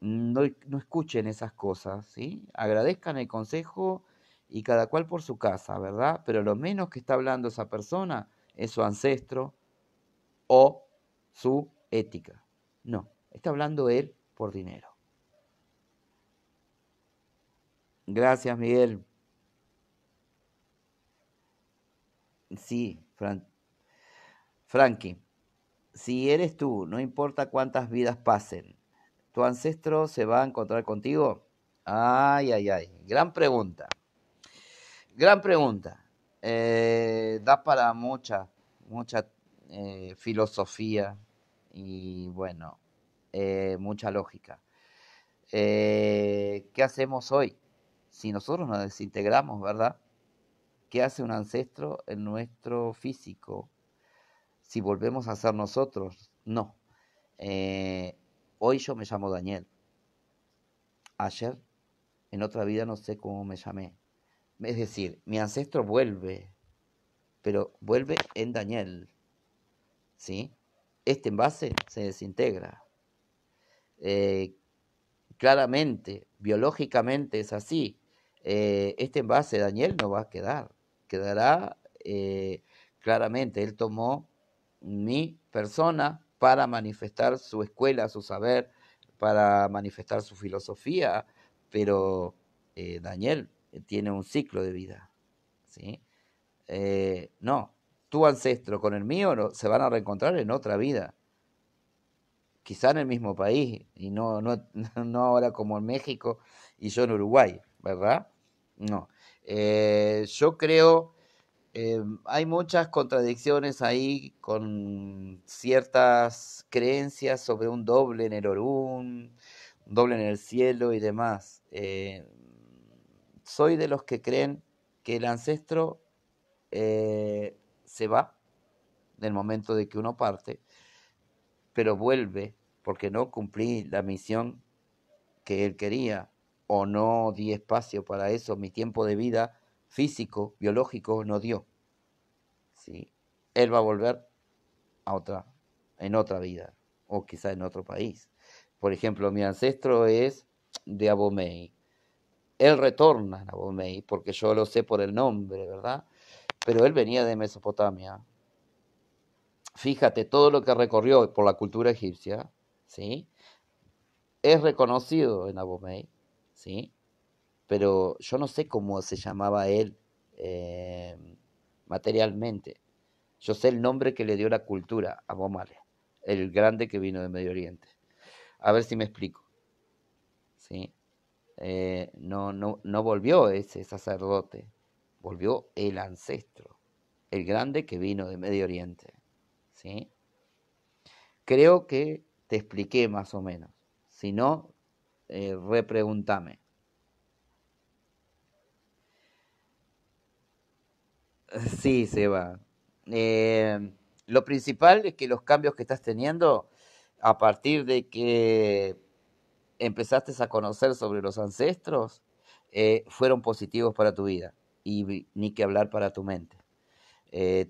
no, no, escuchen esas cosas, ¿sí? Agradezcan el consejo y cada cual por su casa, ¿verdad? Pero lo menos que está hablando esa persona es su ancestro o su ética. No, está hablando él por dinero. Gracias, Miguel. Sí, Frankie, si eres tú, no importa cuántas vidas pasen, ¿tu ancestro se va a encontrar contigo? Ay, ay, ay. Gran pregunta. Gran pregunta. Eh, da para mucha, mucha eh, filosofía y bueno, eh, mucha lógica. ¿Qué hacemos hoy? Si nosotros nos desintegramos, ¿verdad? ¿Qué hace un ancestro en nuestro físico, si volvemos a ser nosotros, no. Eh, hoy yo me llamo Daniel. Ayer, en otra vida, no sé cómo me llamé. Es decir, mi ancestro vuelve, pero vuelve en Daniel. ¿Sí? Este envase se desintegra. Eh, claramente, biológicamente es así. Eh, este envase, Daniel, no va a quedar quedará eh, claramente. Él tomó mi persona para manifestar su escuela, su saber, para manifestar su filosofía, pero eh, Daniel eh, tiene un ciclo de vida. ¿sí? no, tu ancestro con el mío se van a reencontrar en otra vida, quizá en el mismo país, y no, no, no ahora como en México y yo en Uruguay, ¿verdad? No. Eh, yo creo, eh, hay muchas contradicciones ahí con ciertas creencias sobre un doble en el Orún, un doble en el cielo y demás. Eh, soy de los que creen que el ancestro se va del momento de que uno parte, pero vuelve porque no cumplí la misión que él quería o no di espacio para eso, mi tiempo de vida físico, biológico, no dio. ¿Sí? Él va a volver a otra, en otra vida, o quizá en otro país. Por ejemplo, mi ancestro es de Abomey. Él retorna a Abomey, porque yo lo sé por el nombre, ¿verdad? Pero él venía de Mesopotamia. Fíjate, todo lo que recorrió por la cultura egipcia, ¿sí? Es reconocido en Abomey. ¿sí? Pero yo no sé cómo se llamaba él eh, materialmente. Yo sé el nombre que le dio la cultura a Bomale, el grande que vino de Medio Oriente. A ver si me explico. ¿Sí? Eh, no, no, no volvió ese sacerdote, volvió el ancestro, el grande que vino de Medio Oriente. ¿Sí? Creo que te expliqué más o menos. Si no, eh, repregúntame. Sí, Seba. Eh, lo principal es que los cambios que estás teniendo a partir de que empezaste a conocer sobre los ancestros eh, fueron positivos para tu vida y ni que hablar para tu mente.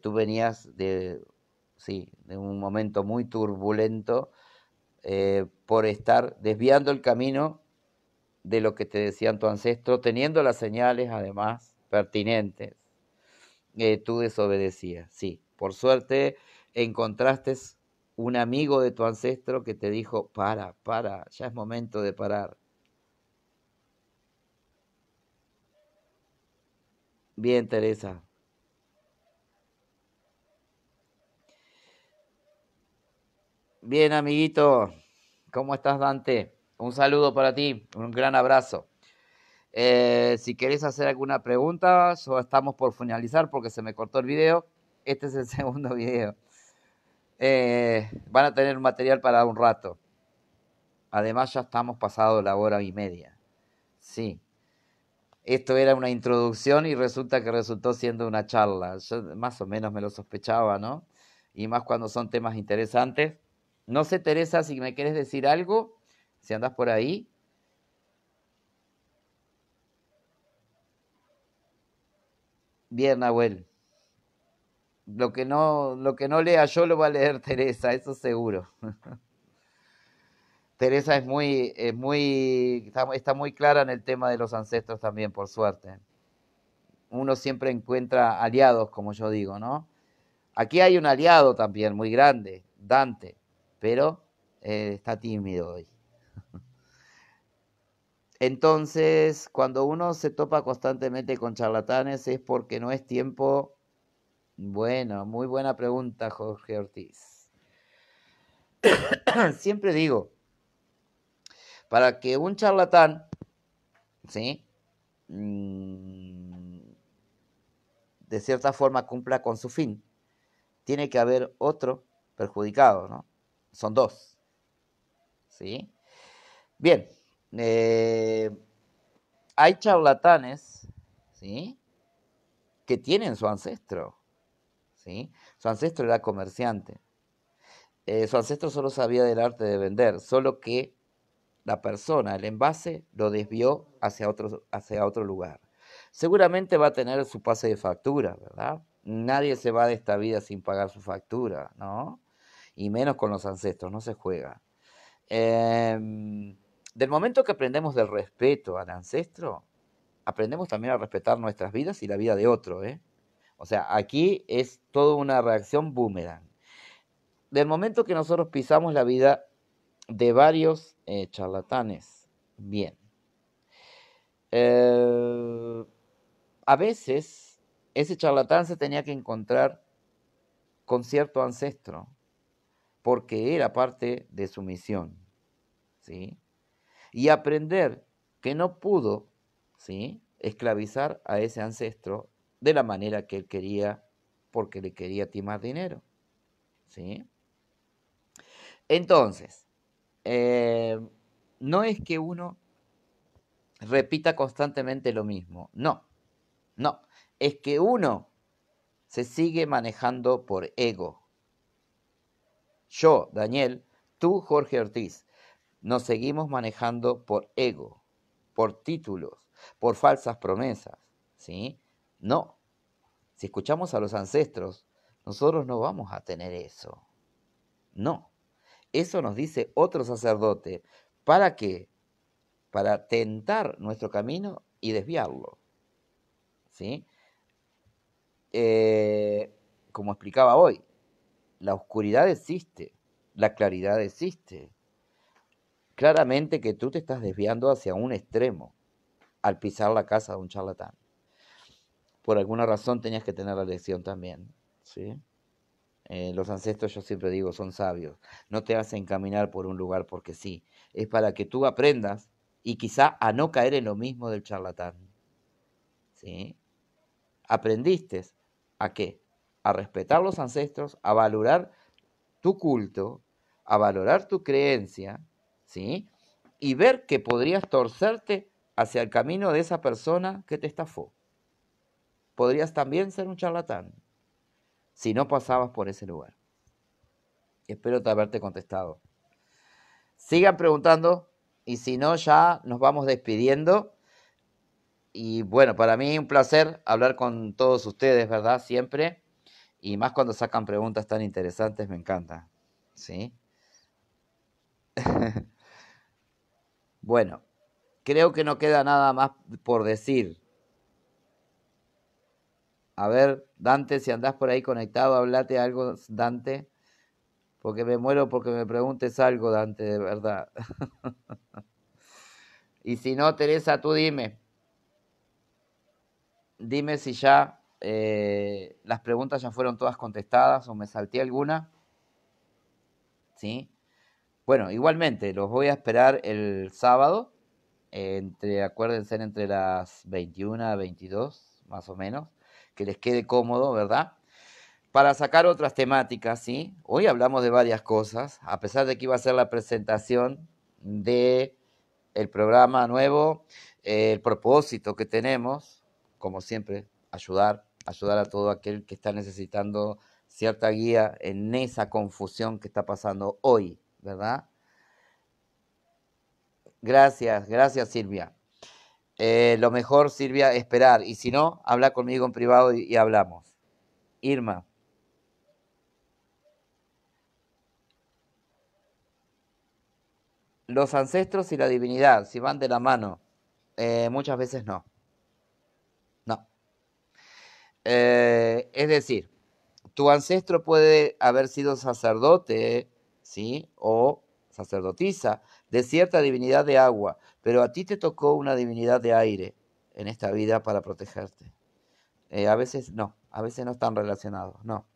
tú venías de, sí, de un momento muy turbulento eh, por estar desviando el camino de lo que te decían tu ancestro, teniendo las señales además pertinentes, eh, tú desobedecías. Sí, por suerte encontraste un amigo de tu ancestro que te dijo, para, para, ya es momento de parar. Bien, Teresa, Bien, amiguito. ¿Cómo estás, Dante? Un saludo para ti, un gran abrazo. Eh, si querés hacer alguna pregunta, o estamos por finalizar porque se me cortó el video. Este es el segundo video. Eh, van a tener material para un rato. Además, ya estamos pasado la hora y media. Sí. Esto era una introducción y resulta que resultó siendo una charla. Yo más o menos me lo sospechaba, ¿no? Y más cuando son temas interesantes. No sé, Teresa, si me quieres decir algo, si andas por ahí. Bien, Nahuel. Lo que no, lo que no lea yo lo va a leer Teresa, eso seguro. Teresa es muy, es muy, está, está, muy clara en el tema de los ancestros también, por suerte. Uno siempre encuentra aliados, como yo digo, ¿no? Aquí hay un aliado también muy grande, Dante pero eh, está tímido hoy. Entonces, cuando uno se topa constantemente con charlatanes es porque no es tiempo. Bueno, muy buena pregunta, Jorge Ortiz. Siempre digo, para que un charlatán, ¿sí? Mm, de cierta forma cumpla con su fin, tiene que haber otro perjudicado, ¿no? son dos. ¿Sí? Bien, eh, hay charlatanes, ¿sí? Que tienen su ancestro, ¿sí? Su ancestro era comerciante. Eh, su ancestro solo sabía del arte de vender, solo que la persona, el envase, lo desvió hacia otro, hacia otro lugar. Seguramente va a tener su pase de factura, ¿verdad? Nadie se va de esta vida sin pagar su factura, ¿no? y menos con los ancestros, no se juega. Em, del momento que aprendemos del respeto al ancestro, aprendemos también a respetar nuestras vidas y la vida de otro. ¿eh? O sea, aquí es toda una reacción boomerang. Del momento que nosotros pisamos la vida de varios eh, charlatanes, bien. Eh, a veces ese charlatán se tenía que encontrar con cierto ancestro porque era parte de su misión. ¿sí? Y aprender que no pudo ¿sí? esclavizar a ese ancestro de la manera que él quería porque le quería timar dinero. ¿sí? Entonces, eh, no es que uno repita constantemente lo mismo, no, no, es que uno se sigue manejando por ego yo, Daniel, tú, Jorge Ortiz, nos seguimos manejando por ego, por títulos, por falsas promesas, ¿sí? No. Si escuchamos a los ancestros, nosotros no vamos a tener eso. No. Eso nos dice otro sacerdote. ¿Para qué? Para tentar nuestro camino y desviarlo. ¿Sí? Eh, como explicaba hoy, la oscuridad existe, la claridad existe. Claramente que tú te estás desviando hacia un extremo al pisar la casa de un charlatán. Por alguna razón tenías que tener la lección también. ¿sí? Eh, los ancestros, yo siempre digo, son sabios. No te hacen caminar por un lugar porque sí. Es para que tú aprendas y quizá a no caer en lo mismo del charlatán. ¿Sí? ¿Aprendiste a qué? a respetar los ancestros, a valorar tu culto, a valorar tu creencia, ¿sí? Y ver que podrías torcerte hacia el camino de esa persona que te estafó. Podrías también ser un charlatán si no pasabas por ese lugar. Espero haberte contestado. Sigan preguntando y si no, ya nos vamos despidiendo. Y bueno, para mí es un placer hablar con todos ustedes, ¿verdad? Siempre. Y más cuando sacan preguntas tan interesantes, me encanta. ¿Sí? bueno, creo que no queda nada más por decir. A ver, Dante, si andás por ahí conectado, hablate algo, Dante. Porque me muero porque me preguntes algo, Dante, de verdad. y si no, Teresa, tú dime. Dime si ya eh, las preguntas ya fueron todas contestadas o me salté alguna. ¿Sí? Bueno, igualmente, los voy a esperar el sábado, eh, entre, acuérdense, entre las 21 a 22, más o menos, que les quede cómodo, ¿verdad? Para sacar otras temáticas, ¿sí? Hoy hablamos de varias cosas, a pesar de que iba a ser la presentación de el programa nuevo, el propósito que tenemos, como siempre, ayudar, ayudar a todo aquel que está necesitando cierta guía en esa confusión que está pasando hoy, ¿verdad? Gracias, gracias Silvia. Eh, lo mejor, Silvia, esperar. Y si no, habla conmigo en privado y, hablamos. Irma. Los ancestros y la divinidad, si van de la mano. Eh, muchas veces no. Eh, es decir, tu ancestro puede haber sido sacerdote, ¿sí? O sacerdotisa de cierta divinidad de agua, pero a ti te tocó una divinidad de aire en esta vida para protegerte. Eh, a veces no, a veces no están relacionados, no.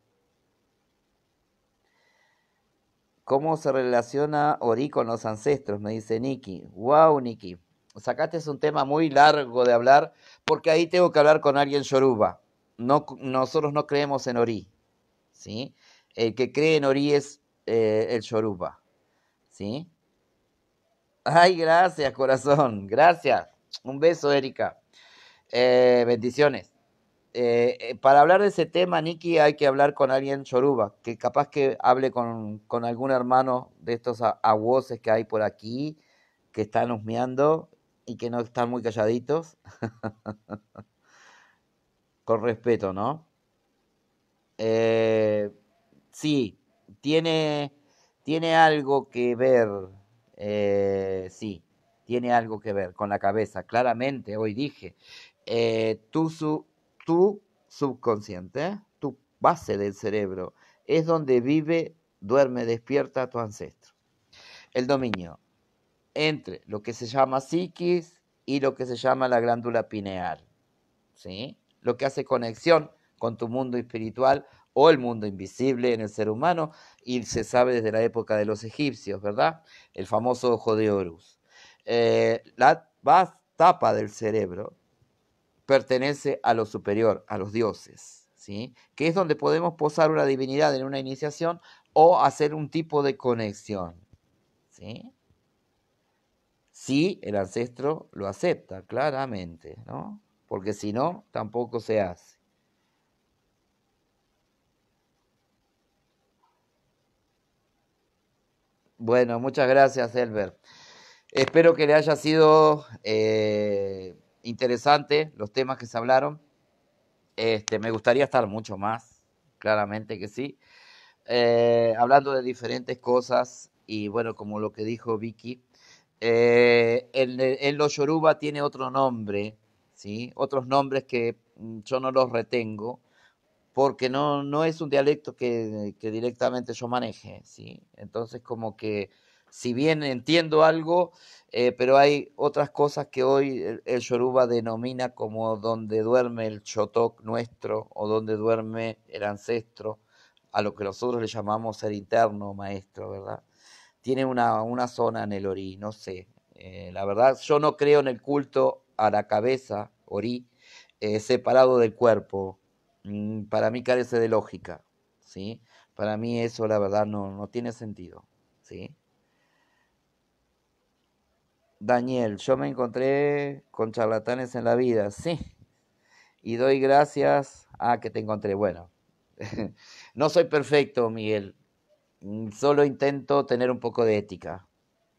¿Cómo se relaciona Ori con los ancestros? Me dice Nikki. ¡Wow, Nikki! Sacaste un tema muy largo de hablar porque ahí tengo que hablar con alguien yoruba no, nosotros no creemos en Ori. ¿sí? El que cree en Ori es eh, el choruba ¿sí? Ay, gracias, corazón. Gracias. Un beso, Erika. Eh, bendiciones. Eh, para hablar de ese tema, Nikki, hay que hablar con alguien choruba que capaz que hable con, algún hermano de estos aguoses que hay por aquí, que están husmeando y que no están muy calladitos. con respeto, ¿no? Eh, sí, tiene, tiene algo que ver, eh, sí, tiene algo que ver con la cabeza, claramente, hoy dije, eh, tu, subconsciente, tu base del cerebro, es donde vive, duerme, despierta tu ancestro. El dominio entre lo que se llama psiquis y lo que se llama la glándula pineal, ¿sí? lo que hace conexión con tu mundo espiritual o el mundo invisible en el ser humano, y se sabe desde la época de los egipcios, ¿verdad? El famoso ojo de Horus. Eh, la la tapa del cerebro pertenece a lo superior, a los dioses, ¿sí? Que es donde podemos posar una divinidad en una iniciación o hacer un tipo de conexión, ¿sí? Si el ancestro lo acepta, claramente, ¿no? porque si no, tampoco se hace. Bueno, muchas gracias, Elber. Espero que le haya sido eh, interesante los temas que se hablaron. Este, me gustaría estar mucho más, claramente que sí. Eh, hablando de diferentes cosas y bueno, como lo que dijo Vicky, el eh, loyoruba tiene otro nombre ¿sí? otros nombres que mm, yo no los retengo, porque no, no es un dialecto que, directamente yo maneje, ¿sí? Entonces, como que, si bien entiendo algo, eh, pero hay otras cosas que hoy el, Yoruba denomina como donde duerme el Chotok nuestro o donde duerme el ancestro, a lo que nosotros le llamamos ser interno, maestro, ¿verdad? Tiene una, zona en el orí, no sé. Eh, la verdad, yo no creo en el culto a la cabeza, Ori, eh, separado del cuerpo, mm, para mí carece de lógica, ¿sí? Para mí eso la verdad no, no tiene sentido, ¿sí? Daniel, yo me encontré con charlatanes en la vida, sí. Y doy gracias a ah, que te encontré. Bueno, no soy perfecto, Miguel. Mm, solo intento tener un poco de ética.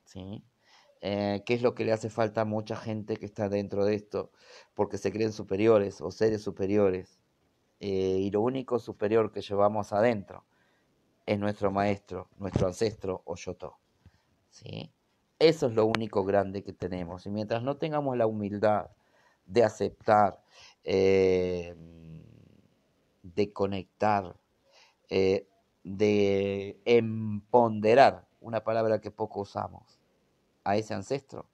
¿sí? Eh, qué es lo que le hace falta a mucha gente que está dentro de esto, porque se creen superiores o seres superiores. Eh, y lo único superior que llevamos adentro es nuestro maestro, nuestro ancestro o ¿sí? Eso es lo único grande que tenemos. Y mientras no tengamos la humildad de aceptar, eh, de conectar, de emponderar una palabra que poco usamos, a ese ancestro.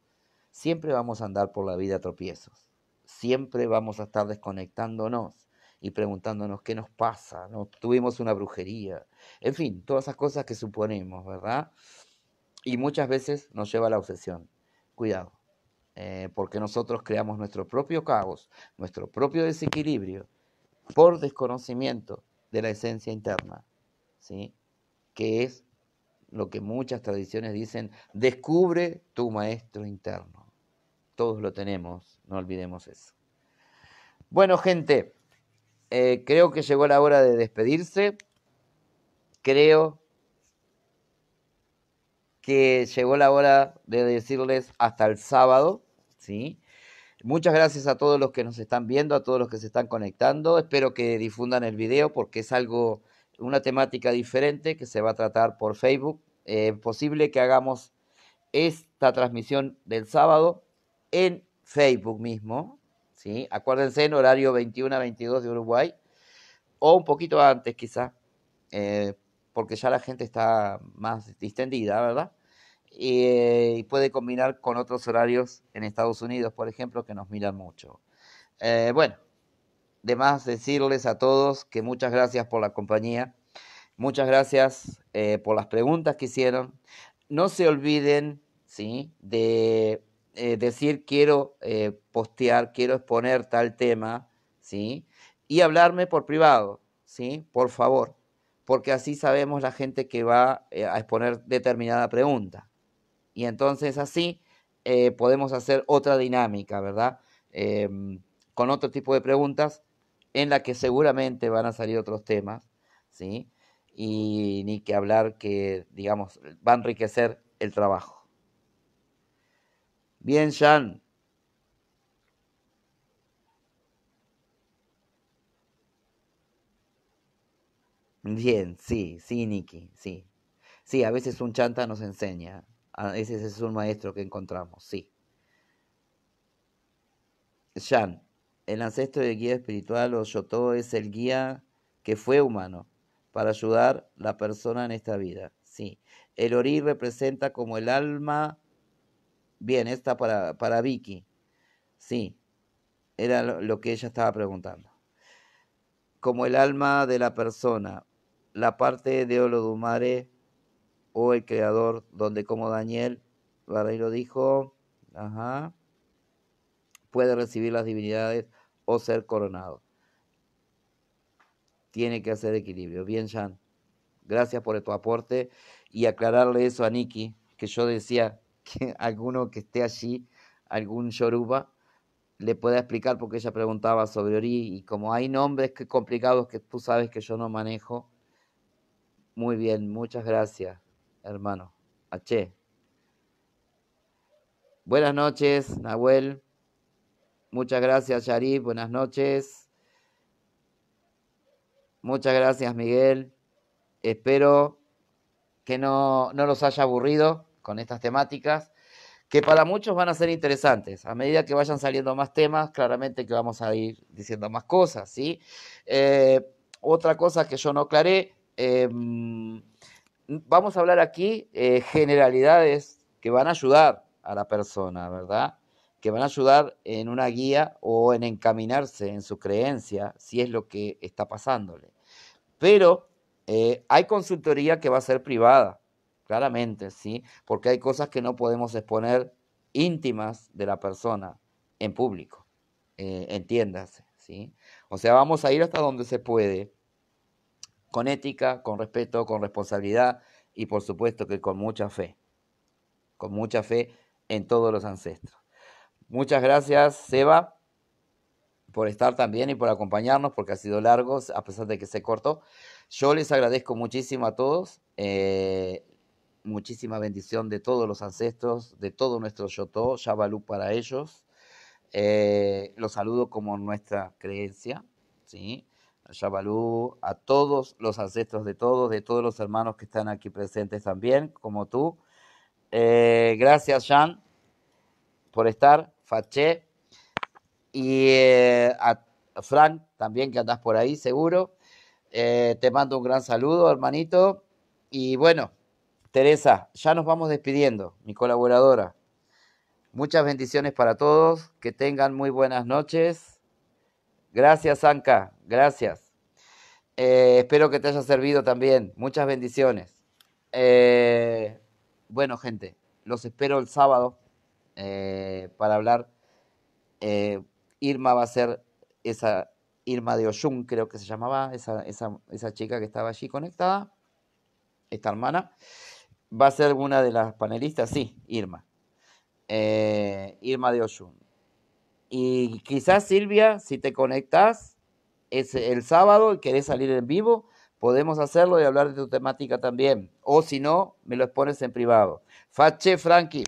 Siempre vamos a andar por la vida a tropiezos. Siempre vamos a estar desconectándonos y preguntándonos qué nos pasa, ¿no? tuvimos una brujería, en fin, todas esas cosas que suponemos, ¿verdad? Y muchas veces nos lleva a la obsesión. Cuidado, eh, porque nosotros creamos nuestro propio caos, nuestro propio desequilibrio, por desconocimiento de la esencia interna, ¿sí? Que es lo que muchas tradiciones dicen, descubre tu maestro interno. Todos lo tenemos, no olvidemos eso. Bueno, gente, eh, creo que llegó la hora de despedirse. Creo que llegó la hora de decirles hasta el sábado, ¿sí? Muchas gracias a todos los que nos están viendo, a todos los que se están conectando. Espero que difundan el video porque es algo una temática diferente que se va a tratar por Facebook. Eh, es posible que hagamos esta transmisión del sábado en Facebook mismo. ¿sí? Acuérdense en horario 21 a 22 de Uruguay o un poquito antes quizá, eh, porque ya la gente está más distendida, ¿verdad? Eh, y puede combinar con otros horarios en Estados Unidos, por ejemplo, que nos miran mucho. bueno, de más decirles a todos que muchas gracias por la compañía, muchas gracias eh, por las preguntas que hicieron. No se olviden ¿sí? de eh, decir quiero eh, postear, quiero exponer tal tema, ¿sí? y hablarme por privado, ¿sí? por favor, porque así sabemos la gente que va a exponer determinada pregunta. Y entonces así podemos hacer otra dinámica, ¿verdad? Em, con otro tipo de preguntas en la que seguramente van a salir otros temas, ¿sí? Y ni que hablar que, digamos, va a enriquecer el trabajo. Bien, Jan. Bien, sí, sí, Niki, sí. Sí, a veces un chanta nos enseña. A veces es un maestro que encontramos, sí. Jan, el ancestro de guía espiritual o Yoto es el guía que fue humano para ayudar la persona en esta vida. Sí. El orí representa como el alma. Bien, esta para, para Vicky. Sí, era lo que ella estaba preguntando. Como el alma de la persona, la parte de Olodumare o el creador, donde como Daniel Barreiro dijo, ajá, puede recibir las divinidades o ser coronado. Tiene que hacer equilibrio. Bien, Jan, gracias por tu aporte y aclararle eso a Nikki, que yo decía que alguno que esté allí, algún yoruba, le pueda explicar porque ella preguntaba sobre Ori y como hay nombres que complicados que tú sabes que yo no manejo. Muy bien, muchas gracias, hermano. H. Buenas noches, Nahuel. Muchas gracias, Yarif. Buenas noches. Muchas gracias, Miguel. Espero que no, no los haya aburrido con estas temáticas, que para muchos van a ser interesantes. A medida que vayan saliendo más temas, claramente que vamos a ir diciendo más cosas, ¿sí? Eh, otra cosa que yo no aclaré, em, vamos a hablar aquí eh, generalidades que van a ayudar a la persona, ¿verdad? que van a ayudar en una guía o en encaminarse en su creencia, si es lo que está pasándole. Pero eh, hay consultoría que va a ser privada, claramente, ¿sí? Porque hay cosas que no podemos exponer íntimas de la persona en público, eh, entiéndase, ¿sí? O sea, vamos a ir hasta donde se puede, con ética, con respeto, con responsabilidad y por supuesto que con mucha fe, con mucha fe en todos los ancestros. Muchas gracias, Seba, por estar también y por acompañarnos, porque ha sido largo, a pesar de que se cortó. Yo les agradezco muchísimo a todos. Eh, muchísima bendición de todos los ancestros, de todo nuestro Yotó, Yabalú para ellos. Eh, los saludo como nuestra creencia, ¿sí? Yabalú, a todos los ancestros de todos, de todos los hermanos que están aquí presentes también, como tú. Eh, gracias, Jan, por estar. Faché y eh, a Frank también que andás por ahí seguro. Eh, te mando un gran saludo, hermanito. Y bueno, Teresa, ya nos vamos despidiendo, mi colaboradora. Muchas bendiciones para todos, que tengan muy buenas noches. Gracias, Anka, gracias. Eh, espero que te haya servido también. Muchas bendiciones. bueno, gente, los espero el sábado eh, para hablar. Eh, Irma va a ser esa Irma de Oshun, creo que se llamaba, esa, chica que estaba allí conectada, esta hermana. Va a ser una de las panelistas, sí, Irma. Eh, Irma de Oshun. Y quizás, Silvia, si te conectas el sábado y querés salir en vivo, podemos hacerlo y hablar de tu temática también. O si no, me lo expones en privado. Fache Frankie.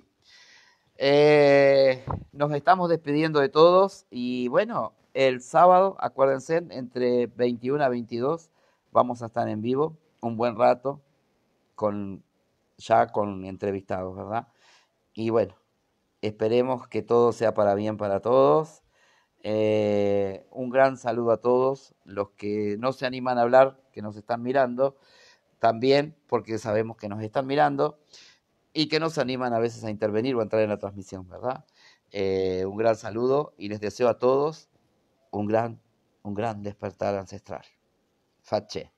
Eh, nos estamos despidiendo de todos y bueno, el sábado, acuérdense, entre 21 a 22 vamos a estar en vivo un buen rato con ya con entrevistados, ¿verdad? Y bueno, esperemos que todo sea para bien para todos. Eh, un gran saludo a todos los que no se animan a hablar, que nos están mirando, también porque sabemos que nos están mirando y que nos animan a veces a intervenir o a entrar en la transmisión, ¿verdad? Eh, un gran saludo y les deseo a todos un gran, un gran despertar ancestral. Fache.